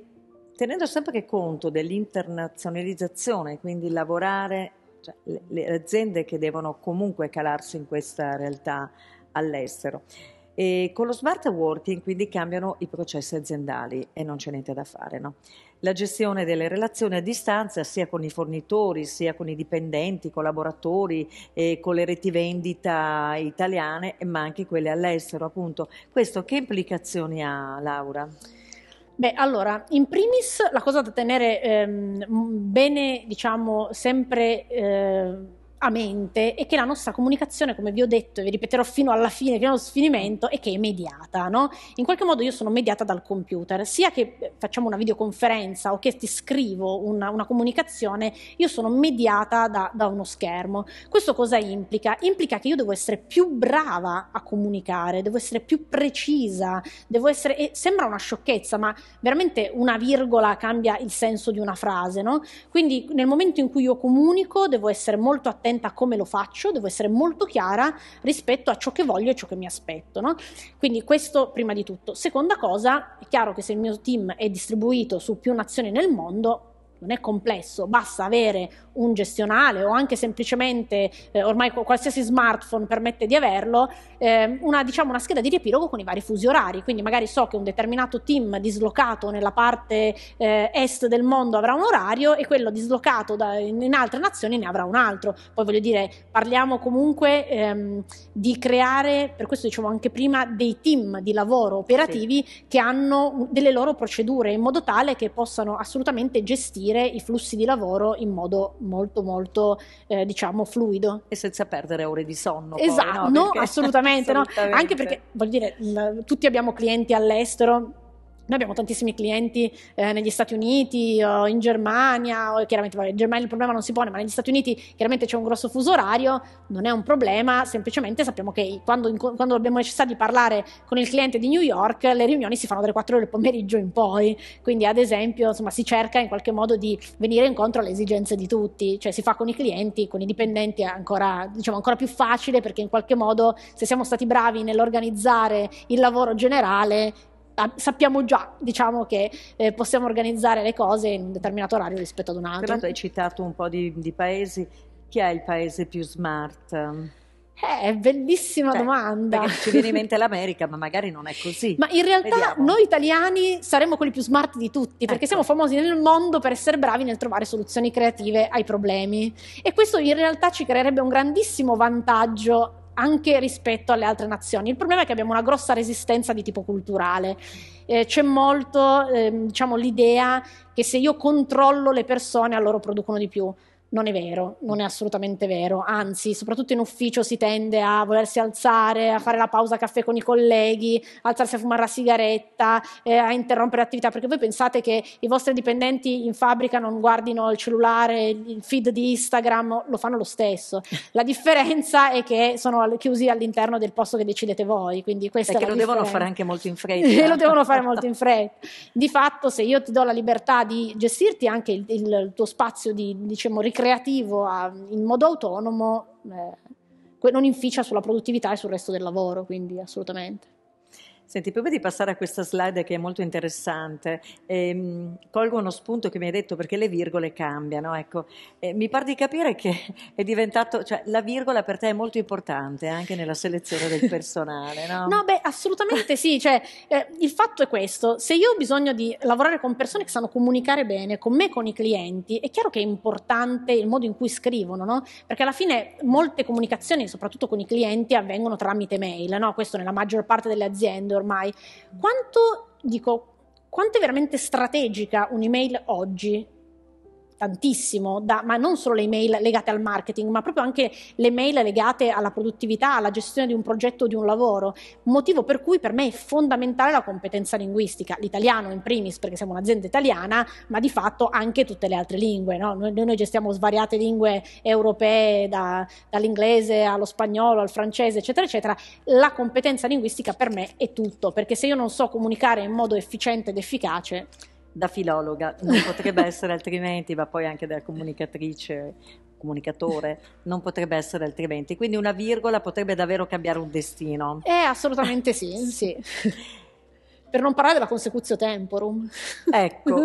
tenendo sempre conto dell'internazionalizzazione, quindi lavorare, cioè, le, le aziende che devono comunque calarsi in questa realtà all'estero. E con lo smart working quindi cambiano i processi aziendali e non c'è niente da fare. No? La gestione delle relazioni a distanza sia con i fornitori, sia con i dipendenti, i collaboratori, e eh, con le reti vendita italiane, ma anche quelle all'estero appunto. Questo che implicazioni ha Laura? Beh, allora, in primis la cosa da tenere ehm, bene, diciamo, sempre... Eh, a mente è che la nostra comunicazione, come vi ho detto e vi ripeterò fino alla fine, fino allo sfinimento, è che è mediata. No? In qualche modo io sono mediata dal computer, sia che eh, facciamo una videoconferenza o che ti scrivo una, una comunicazione, io sono mediata da, da uno schermo. Questo cosa implica? Implica che io devo essere più brava a comunicare, devo essere più precisa, devo essere... E sembra una sciocchezza, ma veramente una virgola cambia il senso di una frase. No? Quindi nel momento in cui io comunico devo essere molto attenta attenta a come lo faccio, devo essere molto chiara rispetto a ciò che voglio e ciò che mi aspetto. No? Quindi questo prima di tutto. Seconda cosa, è chiaro che se il mio team è distribuito su più nazioni nel mondo, non è complesso, basta avere un gestionale o anche semplicemente, eh, ormai qualsiasi smartphone permette di averlo, eh, una, diciamo, una, scheda di riepilogo con i vari fusi orari, quindi magari so che un determinato team dislocato nella parte eh, est del mondo avrà un orario e quello dislocato da, in altre nazioni ne avrà un altro, poi voglio dire parliamo comunque ehm, di creare, per questo dicevo anche prima, dei team di lavoro operativi sì. che hanno delle loro procedure in modo tale che possano assolutamente gestire gestire i flussi di lavoro in modo molto molto eh, diciamo fluido e senza perdere ore di sonno esatto poi, no? Perché... assolutamente, <laughs> assolutamente, No? anche perché voglio dire l- tutti abbiamo clienti all'estero noi abbiamo tantissimi clienti eh, negli Stati Uniti, o in Germania, o chiaramente vabbè, in Germania il problema non si pone, ma negli Stati Uniti chiaramente c'è un grosso fuso orario, non è un problema, semplicemente sappiamo che quando, quando abbiamo necessità di parlare con il cliente di New York, le riunioni si fanno dalle 4 del pomeriggio in poi, quindi ad esempio insomma, si cerca in qualche modo di venire incontro alle esigenze di tutti, cioè si fa con i clienti, con i dipendenti è ancora, diciamo, ancora più facile perché in qualche modo se siamo stati bravi nell'organizzare il lavoro generale, sappiamo già diciamo, che eh, possiamo organizzare le cose in un determinato orario rispetto ad un altro. Tra hai citato un po' di, di paesi, chi è il paese più smart? Eh, bellissima cioè, domanda. Ci viene in mente l'America, ma magari non è così. Ma in realtà Vediamo. noi italiani saremmo quelli più smart di tutti, perché ecco. siamo famosi nel mondo per essere bravi nel trovare soluzioni creative ai problemi. E questo in realtà ci creerebbe un grandissimo vantaggio anche rispetto alle altre nazioni. Il problema è che abbiamo una grossa resistenza di tipo culturale. Eh, c'è molto eh, diciamo, l'idea che se io controllo le persone allora producono di più. Non è vero, non è mm. assolutamente vero, anzi, soprattutto in ufficio si tende a volersi alzare, a fare la pausa caffè con i colleghi, alzarsi a fumare la sigaretta, eh, a interrompere l'attività, perché voi pensate che i vostri dipendenti in fabbrica non guardino il cellulare, il feed di Instagram, lo fanno lo stesso. <laughs> La differenza è che sono chiusi all'interno del posto che decidete voi, quindi questa Perché lo differenza. devono fare anche molto in <laughs> fretta. lo devono fare molto in fretta. Di fatto, se io ti do la libertà di gestirti anche il, il tuo spazio di, diciamo, ricreazione, creativo a, in modo autonomo eh, non inficia sulla produttività e sul resto del lavoro, quindi assolutamente. Senti, prima di passare a questa slide che è molto interessante, ehm, colgo uno spunto che mi hai detto perché le virgole cambiano. Ecco. Eh, mi pare di capire che <laughs> è diventato, cioè, la virgola per te è molto importante eh, anche nella selezione del personale, no? no, beh, assolutamente sì. Cioè, eh, il fatto è questo: se io ho bisogno di lavorare con persone che sanno comunicare bene con me, con i clienti, è chiaro che è importante il modo in cui scrivono, no? Perché alla fine molte comunicazioni, soprattutto con i clienti, avvengono tramite mail, no? Questo nella maggior parte delle aziende ormai. Quanto, dico, quanto è veramente strategica un'email oggi tantissimo, da, ma non solo le email legate al marketing, ma proprio anche le mail legate alla produttività, alla gestione di un progetto, di un lavoro, motivo per cui per me è fondamentale la competenza linguistica, l'italiano in primis perché siamo un'azienda italiana, ma di fatto anche tutte le altre lingue, no? noi, noi, gestiamo svariate lingue europee, da, dall'inglese allo spagnolo, al francese, eccetera, eccetera, la competenza linguistica per me è tutto, perché se io non so comunicare in modo efficiente ed efficace, da filologa, non potrebbe essere altrimenti, ma poi anche da comunicatrice, comunicatore, non potrebbe essere altrimenti. Quindi una virgola potrebbe davvero cambiare un destino. Eh, assolutamente sì, sì. Per non parlare della consecutio temporum. Ecco,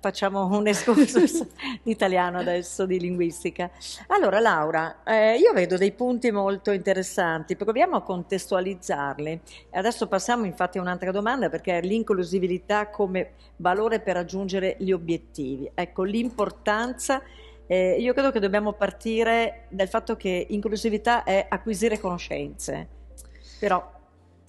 facciamo un escursus <laughs> di italiano adesso, di linguistica. Allora Laura, eh, io vedo dei punti molto interessanti, proviamo a contestualizzarli. Adesso passiamo infatti a un'altra domanda perché è l'inclusività come valore per raggiungere gli obiettivi. Ecco, l'importanza... Eh, io credo che dobbiamo partire dal fatto che inclusività è acquisire conoscenze, però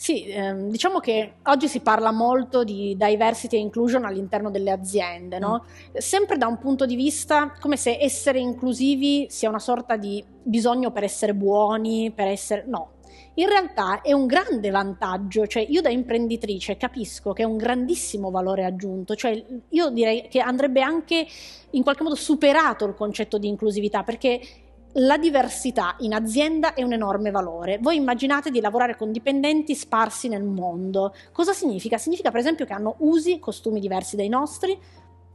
sì, ehm, diciamo che oggi si parla molto di diversity e inclusion all'interno delle aziende, no? mm. sempre da un punto di vista come se essere inclusivi sia una sorta di bisogno per essere buoni, per essere... no. In realtà è un grande vantaggio, cioè io da imprenditrice capisco che è un grandissimo valore aggiunto, cioè io direi che andrebbe anche in qualche modo superato il concetto di inclusività perché la diversità in azienda è un enorme valore. Voi immaginate di lavorare con dipendenti sparsi nel mondo. Cosa significa? Significa per esempio che hanno usi, costumi diversi dai nostri,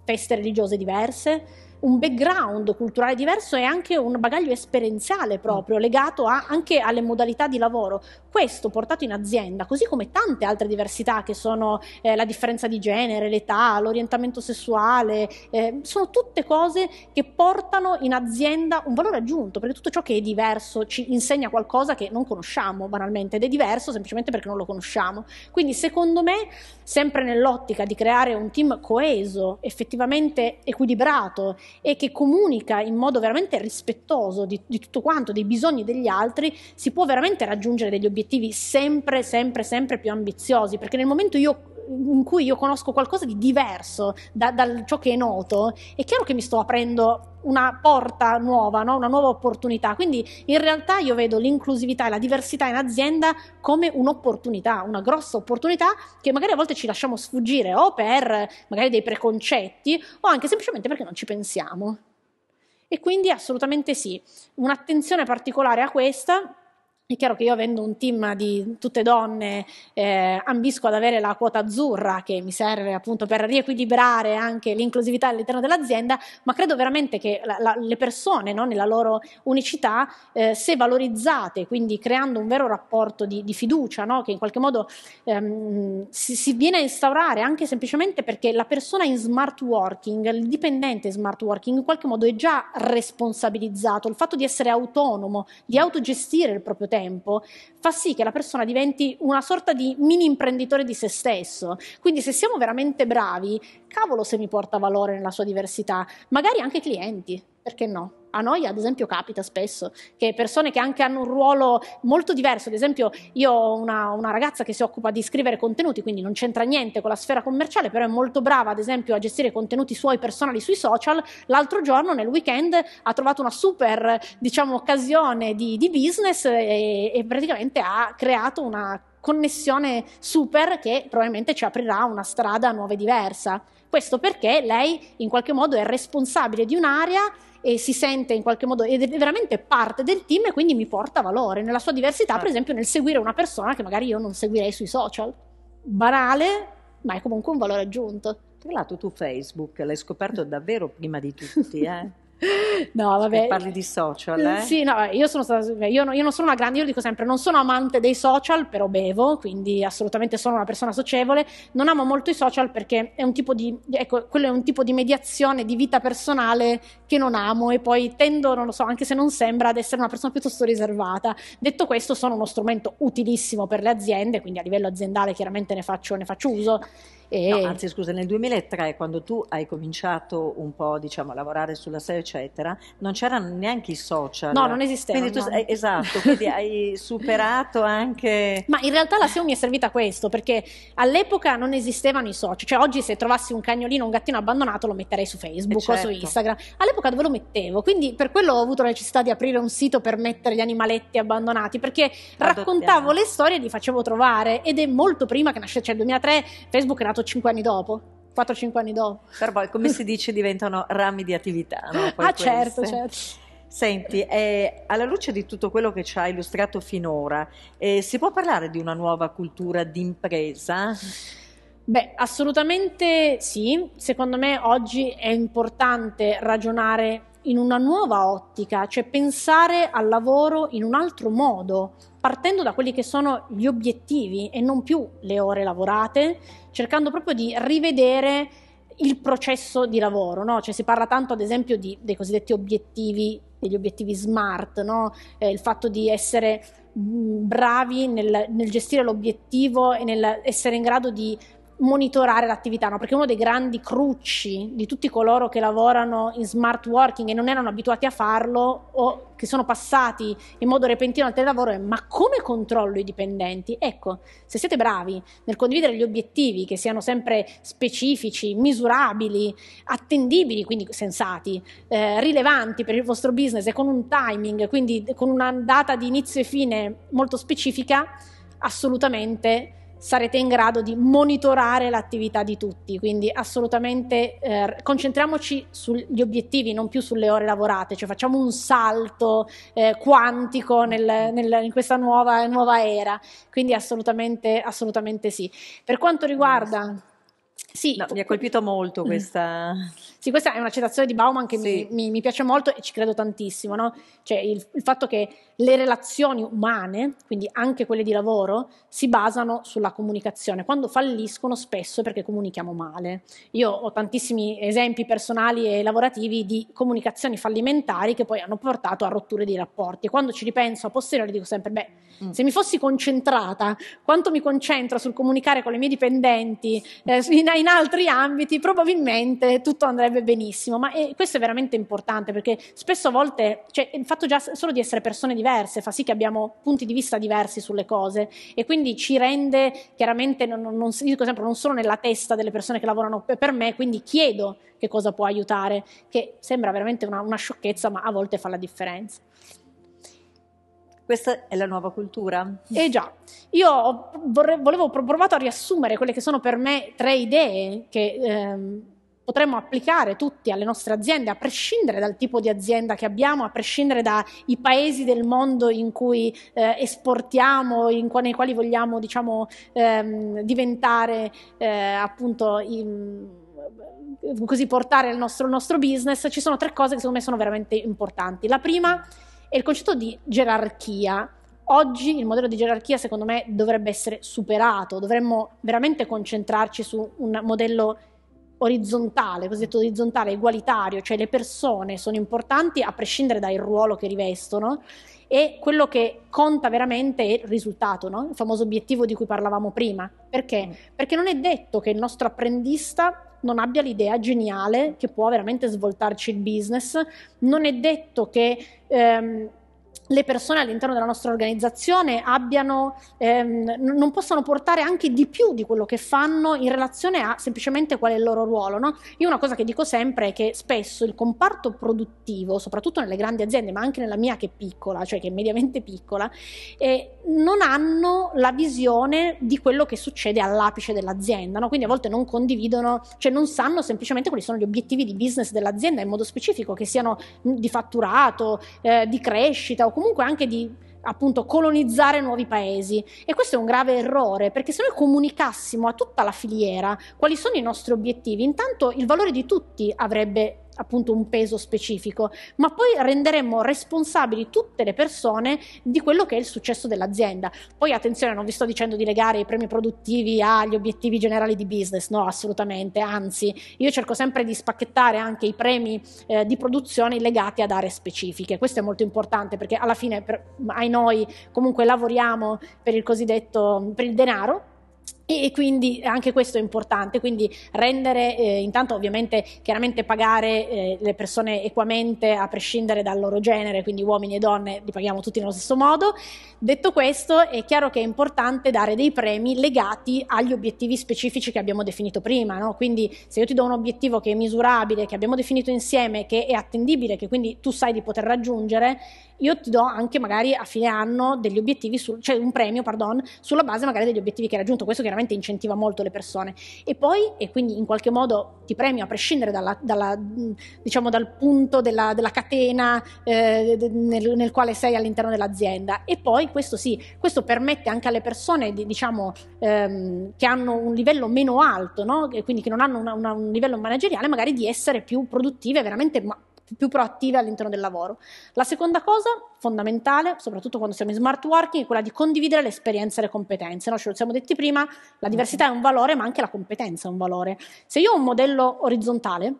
feste religiose diverse, un background culturale diverso e anche un bagaglio esperienziale proprio legato a, anche alle modalità di lavoro. Questo portato in azienda, così come tante altre diversità che sono eh, la differenza di genere, l'età, l'orientamento sessuale, eh, sono tutte cose che portano in azienda un valore aggiunto, perché tutto ciò che è diverso ci insegna qualcosa che non conosciamo banalmente ed è diverso semplicemente perché non lo conosciamo. Quindi secondo me, sempre nell'ottica di creare un team coeso, effettivamente equilibrato, e che comunica in modo veramente rispettoso di, di tutto quanto, dei bisogni degli altri, si può veramente raggiungere degli obiettivi sempre, sempre, sempre più ambiziosi, perché nel momento io in cui io conosco qualcosa di diverso da, da ciò che è noto, è chiaro che mi sto aprendo una porta nuova, no? una nuova opportunità. Quindi in realtà io vedo l'inclusività e la diversità in azienda come un'opportunità, una grossa opportunità che magari a volte ci lasciamo sfuggire o per magari dei preconcetti o anche semplicemente perché non ci pensiamo. E quindi assolutamente sì, un'attenzione particolare a questa è chiaro che io avendo un team di tutte donne eh, ambisco ad avere la quota azzurra che mi serve appunto per riequilibrare anche l'inclusività all'interno dell'azienda, ma credo veramente che la, la, le persone no, nella loro unicità, eh, se valorizzate, quindi creando un vero rapporto di, di fiducia, no, che in qualche modo ehm, si, si, viene a instaurare anche semplicemente perché la persona in smart working, il dipendente smart working, in qualche modo è già responsabilizzato, il fatto di essere autonomo, di autogestire il proprio tempo, tempo fa sì che la persona diventi una sorta di mini imprenditore di se stesso. Quindi se siamo veramente bravi, cavolo se mi porta valore nella sua diversità, magari anche clienti, perché no? A noi, ad esempio, capita spesso che persone che anche hanno un ruolo molto diverso, ad esempio, io ho una, una ragazza che si occupa di scrivere contenuti, quindi non c'entra niente con la sfera commerciale, però è molto brava, ad esempio, a gestire contenuti suoi personali sui social. L'altro giorno, nel weekend, ha trovato una super, diciamo, occasione di, di business e, e praticamente ha creato una connessione super che probabilmente ci aprirà una strada nuova e diversa. Questo perché lei in qualche modo è responsabile di un'area e si sente in qualche modo ed è veramente parte del team e quindi mi porta valore nella sua diversità, per certo. esempio nel seguire una persona che magari io non seguirei sui social. Banale, ma è comunque un valore aggiunto. Tra l'altro tu Facebook l'hai scoperto davvero prima di tutti, <laughs> eh? No, vabbè. Se parli di social, mm, eh? Sì, no, io, sono stata, io, io non sono una grande, io dico sempre, non sono amante dei social, però bevo, quindi assolutamente sono una persona socievole. Non amo molto i social perché è un tipo di, ecco, quello è un tipo di mediazione di vita personale che non amo e poi tendo, non lo so, anche se non sembra, ad essere una persona piuttosto riservata. Detto questo, sono uno strumento utilissimo per le aziende, quindi a livello aziendale chiaramente ne faccio, ne faccio uso. E... No, anzi, scusa, nel 2003, quando tu hai cominciato un po', diciamo, a lavorare sulla social, eccetera, non c'erano neanche i social. No, non esistevano. Quindi tu, no. Eh, esatto, quindi hai superato anche... <laughs> Ma in realtà la SEO mi è servita a questo, perché all'epoca non esistevano i social, cioè oggi se trovassi un cagnolino, un gattino abbandonato lo metterei su Facebook certo. o su certo. Instagram, all'epoca dove lo mettevo? Quindi per quello ho avuto la necessità di aprire un sito per mettere gli animaletti abbandonati, perché Adottiamo. raccontavo le storie e li facevo trovare ed è molto prima che nascesse, cioè il 2003 Facebook è nato 5 anni dopo. 4-5 anni dopo. Però poi, come si dice, diventano rami di attività. No? Poi ah, certo, queste. certo, certo. Senti, eh, alla luce di tutto quello che ci ha illustrato finora, eh, si può parlare di una nuova cultura d'impresa? Beh, assolutamente sì. Secondo me oggi è importante ragionare in una nuova ottica, cioè pensare al lavoro in un altro modo, partendo da quelli che sono gli obiettivi e non più le ore lavorate, cercando proprio di rivedere il processo di lavoro, no? cioè, si parla tanto ad esempio di, dei cosiddetti obiettivi, degli obiettivi smart, no? eh, il fatto di essere mm, bravi nel, nel, gestire l'obiettivo e nel essere in grado di monitorare l'attività, no? perché uno dei grandi crucci di tutti coloro che lavorano in smart working e non erano abituati a farlo o che sono passati in modo repentino al telelavoro è ma come controllo i dipendenti? Ecco, se siete bravi nel condividere gli obiettivi che siano sempre specifici, misurabili, attendibili, quindi sensati, eh, rilevanti per il vostro business e con un timing, quindi con una data di inizio e fine molto specifica, assolutamente sarete in grado di monitorare l'attività di tutti, quindi assolutamente eh, concentriamoci sugli obiettivi, non più sulle ore lavorate, cioè facciamo un salto eh, quantico nel, nel, in questa nuova, nuova era, quindi assolutamente, assolutamente, sì. Per quanto riguarda sì, no, mi ha colpito molto mm. questa. Sì, questa è una citazione di Bauman che sì. mi, mi, piace molto e ci credo tantissimo, no? cioè il, il, fatto che le relazioni umane, quindi anche quelle di lavoro, si basano sulla comunicazione. Quando falliscono spesso è perché comunichiamo male. Io ho tantissimi esempi personali e lavorativi di comunicazioni fallimentari che poi hanno portato a rotture di rapporti. E quando ci ripenso a posteriori dico sempre, beh, mm. se mi fossi concentrata, quanto mi concentro sul comunicare con le mie dipendenti, eh, in in altri ambiti probabilmente tutto andrebbe benissimo, ma eh, questo è veramente importante perché spesso a volte cioè, il fatto già solo di essere persone diverse fa sì che abbiamo punti di vista diversi sulle cose e quindi ci rende chiaramente, non, non, non, dico sempre, non sono nella testa delle persone che lavorano per me, quindi chiedo che cosa può aiutare, che sembra veramente una, una sciocchezza ma a volte fa la differenza. Questa è la nuova cultura? Eh già, io vorrei, volevo provare a riassumere quelle che sono per me tre idee che ehm, potremmo applicare tutti alle nostre aziende, a prescindere dal tipo di azienda che abbiamo, a prescindere dai paesi del mondo in cui eh, esportiamo, in, nei quali vogliamo diciamo, ehm, diventare eh, appunto... In, così portare il nostro, il nostro business, ci sono tre cose che secondo me sono veramente importanti. La prima e il concetto di gerarchia. Oggi il modello di gerarchia secondo me dovrebbe essere superato, dovremmo veramente concentrarci su un modello orizzontale, cosiddetto orizzontale, egualitario, cioè le persone sono importanti a prescindere dal ruolo che rivestono e quello che conta veramente è il risultato, no? il famoso obiettivo di cui parlavamo prima. Perché? Mm. Perché non è detto che il nostro apprendista non abbia l'idea geniale che può veramente svoltarci il business, non è detto che... Ehm, le persone all'interno della nostra organizzazione abbiano, ehm, non possano portare anche di più di quello che fanno in relazione a semplicemente qual è il loro ruolo. No? Io una cosa che dico sempre è che spesso il comparto produttivo, soprattutto nelle grandi aziende, ma anche nella mia che è piccola, cioè che è mediamente piccola, eh, non hanno la visione di quello che succede all'apice dell'azienda. No? Quindi a volte non condividono, cioè non sanno semplicemente quali sono gli obiettivi di business dell'azienda in modo specifico, che siano di fatturato, eh, di crescita o comunque anche di appunto colonizzare nuovi paesi e questo è un grave errore perché se noi comunicassimo a tutta la filiera quali sono i nostri obiettivi intanto il valore di tutti avrebbe appunto un peso specifico, ma poi renderemmo responsabili tutte le persone di quello che è il successo dell'azienda. Poi attenzione, non vi sto dicendo di legare i premi produttivi agli obiettivi generali di business, no, assolutamente, anzi, io cerco sempre di spacchettare anche i premi eh, di produzione legati ad aree specifiche. Questo è molto importante perché alla fine per, ai noi comunque lavoriamo per il cosiddetto per il denaro e quindi anche questo è importante, quindi rendere eh, intanto ovviamente chiaramente pagare eh, le persone equamente a prescindere dal loro genere, quindi uomini e donne li paghiamo tutti nello stesso modo. Detto questo è chiaro che è importante dare dei premi legati agli obiettivi specifici che abbiamo definito prima, no? quindi se io ti do un obiettivo che è misurabile, che abbiamo definito insieme, che è attendibile, che quindi tu sai di poter raggiungere, io ti do anche magari a fine anno degli obiettivi, sul, cioè un premio, pardon, sulla base magari degli obiettivi che hai raggiunto. Questo chiaramente veramente incentiva molto le persone. E poi, e quindi in qualche modo ti premio a prescindere dalla, dalla, diciamo dal punto della, della catena eh, nel, nel, quale sei all'interno dell'azienda. E poi questo sì, questo permette anche alle persone di, diciamo, ehm, che hanno un livello meno alto, no? quindi che non hanno una, una, un livello manageriale, magari di essere più produttive veramente. Ma, più proattive all'interno del lavoro. La seconda cosa fondamentale, soprattutto quando siamo in smart working, è quella di condividere le esperienze e le competenze. No? Ce lo siamo detti prima, la diversità è un valore, ma anche la competenza è un valore. Se io ho un modello orizzontale,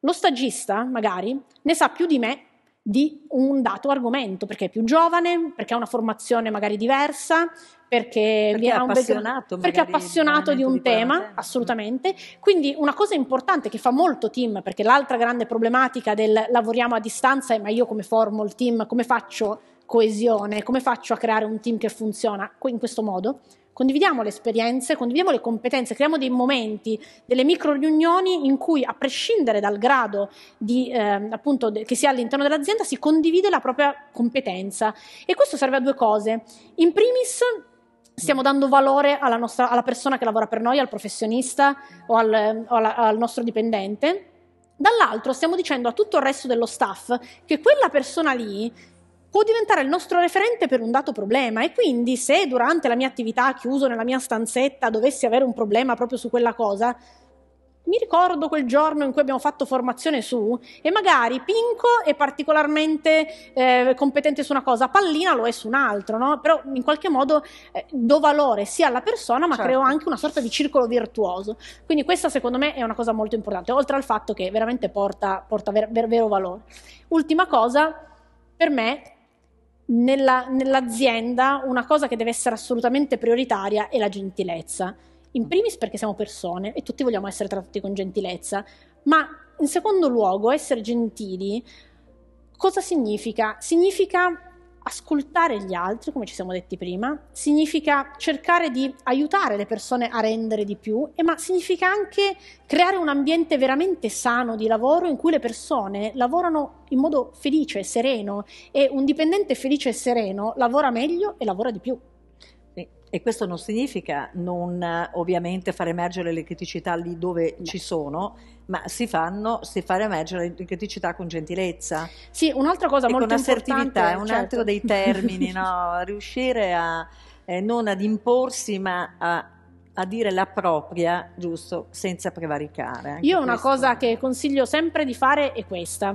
lo stagista magari ne sa più di me di un dato argomento, perché è più giovane, perché ha una formazione magari diversa, perché, perché, è appassionato, perché è appassionato di un di tema, mm. assolutamente. Quindi una cosa importante che fa molto team, perché l'altra grande problematica del lavoriamo a distanza è ma io come formo il team, come faccio coesione, come faccio a creare un team che funziona in questo modo? Condividiamo le esperienze, condividiamo le competenze, creiamo dei momenti, delle micro riunioni in cui, a prescindere dal grado di, eh, appunto, che si ha all'interno dell'azienda, si condivide la propria competenza. E questo serve a due cose. In primis, stiamo dando valore alla, nostra, alla, persona che lavora per noi, al professionista o al, o alla, al nostro dipendente. Dall'altro stiamo dicendo a tutto il resto dello staff che quella persona lì può diventare il nostro referente per un dato problema e quindi se durante la mia attività chiuso nella mia stanzetta dovessi avere un problema proprio su quella cosa, mi ricordo quel giorno in cui abbiamo fatto formazione su e magari Pinco è particolarmente eh, competente su una cosa, Pallina lo è su un'altra, no? però in qualche modo eh, do valore sia alla persona ma certo. creo anche una sorta di circolo virtuoso. Quindi questa secondo me è una cosa molto importante, oltre al fatto che veramente porta, porta ver- ver- vero valore. Ultima cosa, per me nella, nell'azienda una cosa che deve essere assolutamente prioritaria è la gentilezza in primis perché siamo persone e tutti vogliamo essere trattati con gentilezza, ma in secondo luogo essere gentili cosa significa? Significa ascoltare gli altri, come ci siamo detti prima, significa cercare di aiutare le persone a rendere di più, ma significa anche creare un ambiente veramente sano di lavoro in cui le persone lavorano in modo felice e sereno e un dipendente felice e sereno lavora meglio e lavora di più. E questo non significa non ovviamente far emergere le criticità lì dove Beh. ci sono, ma si fanno, si fa emergere le criticità con gentilezza. Sì, un'altra cosa e molto con assertività, è un certo. altro dei termini, no? <laughs> riuscire a eh, non ad imporsi, ma a a dire la propria, giusto, senza prevaricare. Io una questo. cosa che consiglio sempre di fare è questa.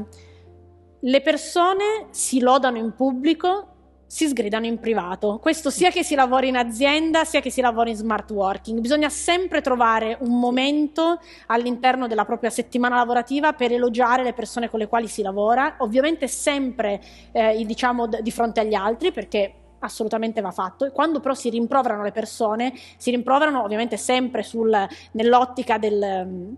Le persone si lodano in pubblico si sgridano in privato. Questo sia che si lavori in azienda, sia che si lavori in smart working. Bisogna sempre trovare un momento all'interno della propria settimana lavorativa per elogiare le persone con le quali si lavora, ovviamente sempre eh, diciamo, di fronte agli altri perché assolutamente va fatto e quando però si rimproverano le persone, si rimproverano ovviamente sempre sul, nell'ottica del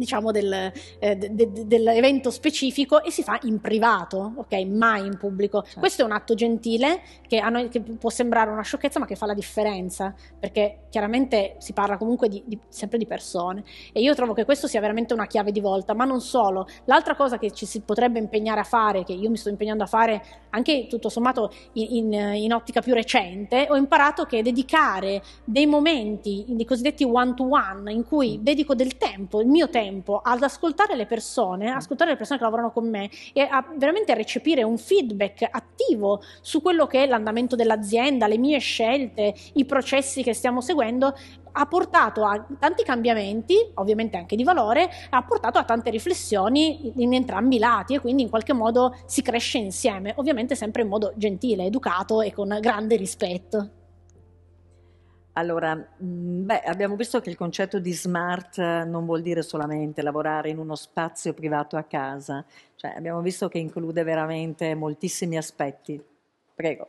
diciamo, del, eh, de, de, dell'evento specifico e si fa in privato, ok? Mai in pubblico. Certo. Questo è un atto gentile che a noi che può sembrare una sciocchezza, ma che fa la differenza, perché chiaramente si parla comunque di, di, sempre di persone. E io trovo che questo sia veramente una chiave di volta, ma non solo. L'altra cosa che ci si potrebbe impegnare a fare, che io mi sto impegnando a fare anche tutto sommato in, in, in ottica più recente, ho imparato che dedicare dei momenti, i cosiddetti one-to-one, in cui mm. dedico del tempo, il mio tempo, tempo ad ascoltare le persone, mm. ascoltare le persone che lavorano con me e a veramente recepire un feedback attivo su quello che è l'andamento dell'azienda, le mie scelte, i processi che stiamo seguendo, ha portato a tanti cambiamenti, ovviamente anche di valore, ha portato a tante riflessioni in entrambi i lati e quindi in qualche modo si cresce insieme, ovviamente sempre in modo gentile, educato e con grande rispetto. Allora, mm, beh, abbiamo visto che il concetto di smart eh, non vuol dire solamente lavorare in uno spazio privato a casa, cioè, abbiamo visto che include veramente moltissimi aspetti. Prego.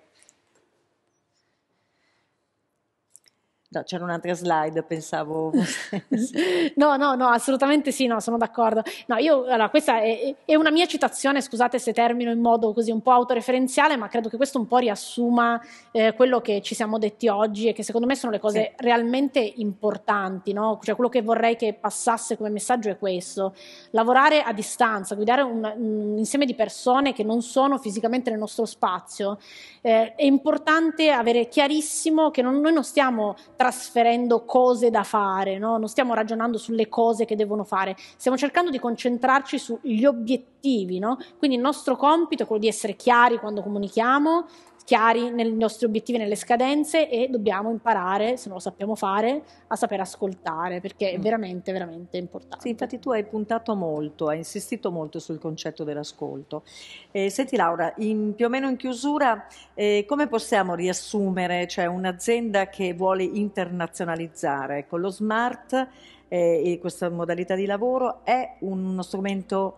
No, c'era un'altra slide, pensavo. <laughs> no, no, no, assolutamente sì, no, sono d'accordo. No, io, allora, questa è, è, una mia citazione, scusate se termino in modo così un po' autoreferenziale, ma credo che questo un po' riassuma eh, quello che ci siamo detti oggi e che secondo me sono le cose sì. realmente importanti, no? Cioè quello che vorrei che passasse come messaggio è questo. Lavorare a distanza, guidare un, un insieme di persone che non sono fisicamente nel nostro spazio, eh, è importante avere chiarissimo che non, noi non stiamo trasferendo cose da fare, no? non stiamo ragionando sulle cose che devono fare, stiamo cercando di concentrarci sugli obiettivi. No? Quindi il nostro compito è quello di essere chiari quando comunichiamo, chiari nei nostri obiettivi e nelle scadenze e dobbiamo imparare, se non lo sappiamo fare, a saper ascoltare perché è mm. veramente, veramente importante. Sì, infatti tu hai puntato molto, hai insistito molto sul concetto dell'ascolto. Eh, senti Laura, in, più o meno in chiusura, eh, come possiamo riassumere, cioè un'azienda che vuole internazionalizzare con ecco, lo smart eh, e questa modalità di lavoro è uno strumento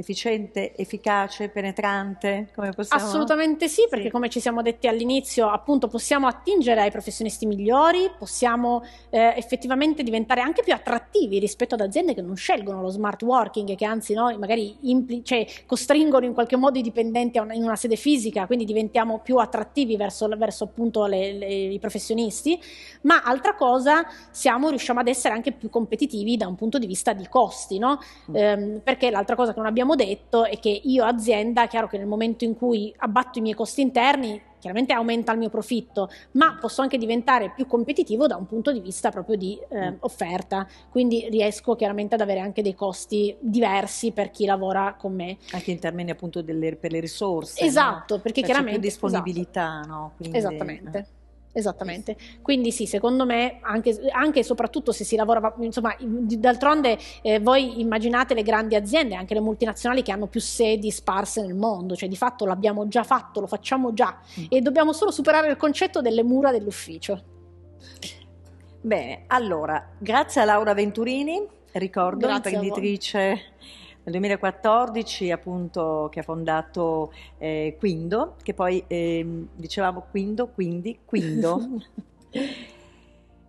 efficiente, efficace, penetrante? Possiamo... Assolutamente sì, perché sì. come ci siamo detti all'inizio, appunto possiamo attingere ai professionisti migliori, possiamo eh, effettivamente diventare anche più attrattivi rispetto ad aziende che non scelgono lo smart working, che anzi no, magari impli- cioè, costringono in qualche modo i dipendenti una, in una sede fisica, quindi diventiamo più attrattivi verso, verso appunto le, le, i professionisti, ma altra cosa siamo, riusciamo ad essere anche più competitivi da un punto di vista di costi, no? mm. eh, perché l'altra cosa che non abbiamo abbiamo detto è che io azienda, chiaro che nel momento in cui abbatto i miei costi interni, chiaramente aumenta il mio profitto, ma posso anche diventare più competitivo da un punto di vista proprio di eh, mm. offerta, quindi riesco chiaramente ad avere anche dei costi diversi per chi lavora con me. Anche in termini appunto delle, per le risorse. Esatto, no? perché Faccio chiaramente... Più disponibilità, esatto. no? Quindi, Esattamente. No? Eh. Esattamente, quindi sì, secondo me anche, e soprattutto se si lavora, insomma, d'altronde eh, voi immaginate le grandi aziende, anche le multinazionali che hanno più sedi sparse nel mondo, cioè di fatto l'abbiamo già fatto, lo facciamo già mm. e dobbiamo solo superare il concetto delle mura dell'ufficio. Bene, allora, grazie a Laura Venturini, ricordo, grazie imprenditrice nel 2014 appunto che ha fondato eh, Quindo, che poi eh, dicevamo Quindo, quindi Quindo. <laughs>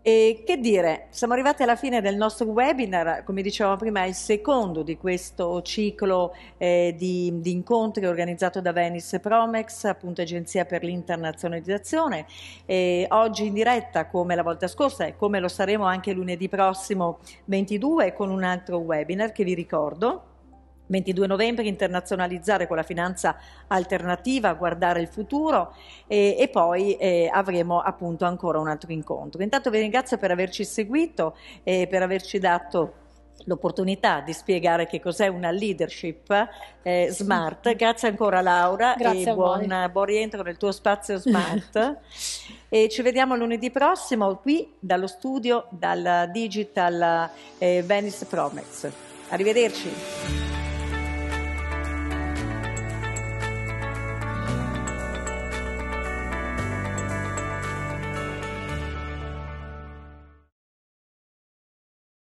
E che dire, siamo arrivati alla fine del nostro webinar, come dicevamo prima è il secondo di questo ciclo eh, di, di, incontri organizzato da Venice Promex, appunto agenzia per l'internazionalizzazione. E oggi in diretta come la volta scorsa e come lo saremo anche lunedì prossimo 22 con un altro webinar che vi ricordo 22 novembre internazionalizzare con la finanza alternativa, guardare il futuro e, e poi eh, avremo appunto ancora un altro incontro. Intanto vi ringrazio per averci seguito e per averci dato l'opportunità di spiegare che cos'è una leadership eh, smart. Grazie ancora Laura Grazie e buon, buon, rientro nel tuo spazio smart. <laughs> e ci vediamo lunedì prossimo qui dallo studio, dal Digital eh, Venice Promex. Arrivederci.